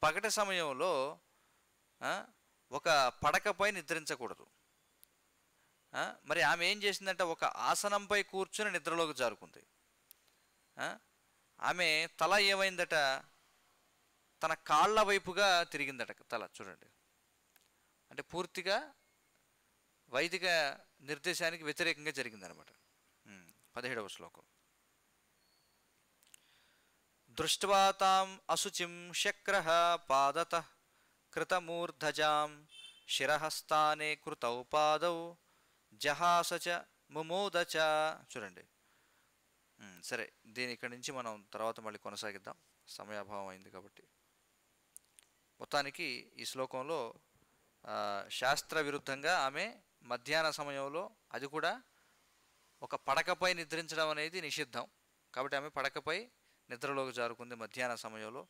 పగటి సమయంలో ఒక పడకపై నిద్రించకూడదు మరి ఆమె ఏం చేసిందంటే ఒక ఆసనంపై కూర్చుని నిద్రలోకి జారుకుంది ఆమె తల ఏమైందట తన కాళ్ళ వైపుగా తిరిగిందట తల చూడండి అంటే పూర్తిగా వైదిక నిర్దేశానికి వ్యతిరేకంగా జరిగిందనమాట పదిహేడవ శ్లోకం దృష్ట్వా తాం అశుచిం శక్ర పాదత కృతమూర్ధజాం శిరహస్తానే కృతౌ పాదౌ జహాస ముమోదచ చూడండి సరే దీని ఇక్కడి నుంచి మనం తర్వాత మళ్ళీ కొనసాగిద్దాం సమయాభావం అయింది కాబట్టి మొత్తానికి ఈ శ్లోకంలో శాస్త్ర విరుద్ధంగా ఆమె మధ్యాహ్న సమయంలో అది కూడా ఒక పడకపై నిద్రించడం అనేది నిషిద్ధం కాబట్టి ఆమె పడకపై నిద్రలోకి జారుకుంది మధ్యాహ్న సమయంలో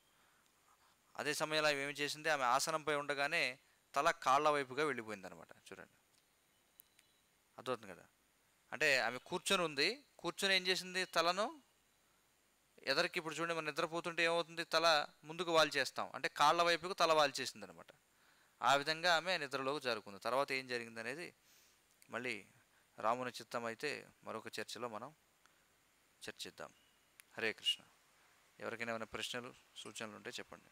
అదే సమయంలో ఆమె ఏమి చేసింది ఆమె ఆసనంపై ఉండగానే తల కాళ్ళ వైపుగా వెళ్ళిపోయింది అనమాట చూడండి అర్థమవుతుంది కదా అంటే ఆమె కూర్చొని ఉంది కూర్చొని ఏం చేసింది తలను ఎదరికి ఇప్పుడు చూడండి మనం నిద్రపోతుంటే ఏమవుతుంది తల ముందుకు చేస్తాం అంటే కాళ్ళ వైపుకు తల చేసింది అనమాట ఆ విధంగా ఆమె నిద్రలోకి జారుకుంది తర్వాత ఏం జరిగిందనేది మళ్ళీ రాముని చిత్తం అయితే మరొక చర్చలో మనం చర్చిద్దాం హరే కృష్ణ ఎవరికైనా ఏమైనా ప్రశ్నలు సూచనలు ఉంటే చెప్పండి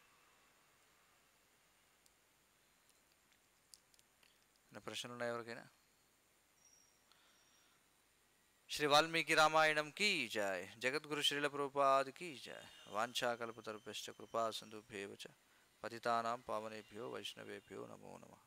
ప్రశ్నలు ఉన్నాయి ఎవరికైనా శ్రీ వాల్మీకి రామాయణంకి జాయ్ జగద్గురు శ్రీల ప్రూపాదికి జాయ్ వాంఛాకల్పతరుపెష్ట కృపా భేవచ පතිතානම් පාවනේපියෝ වෛෂ්ණවේපියෝ නමෝ නමः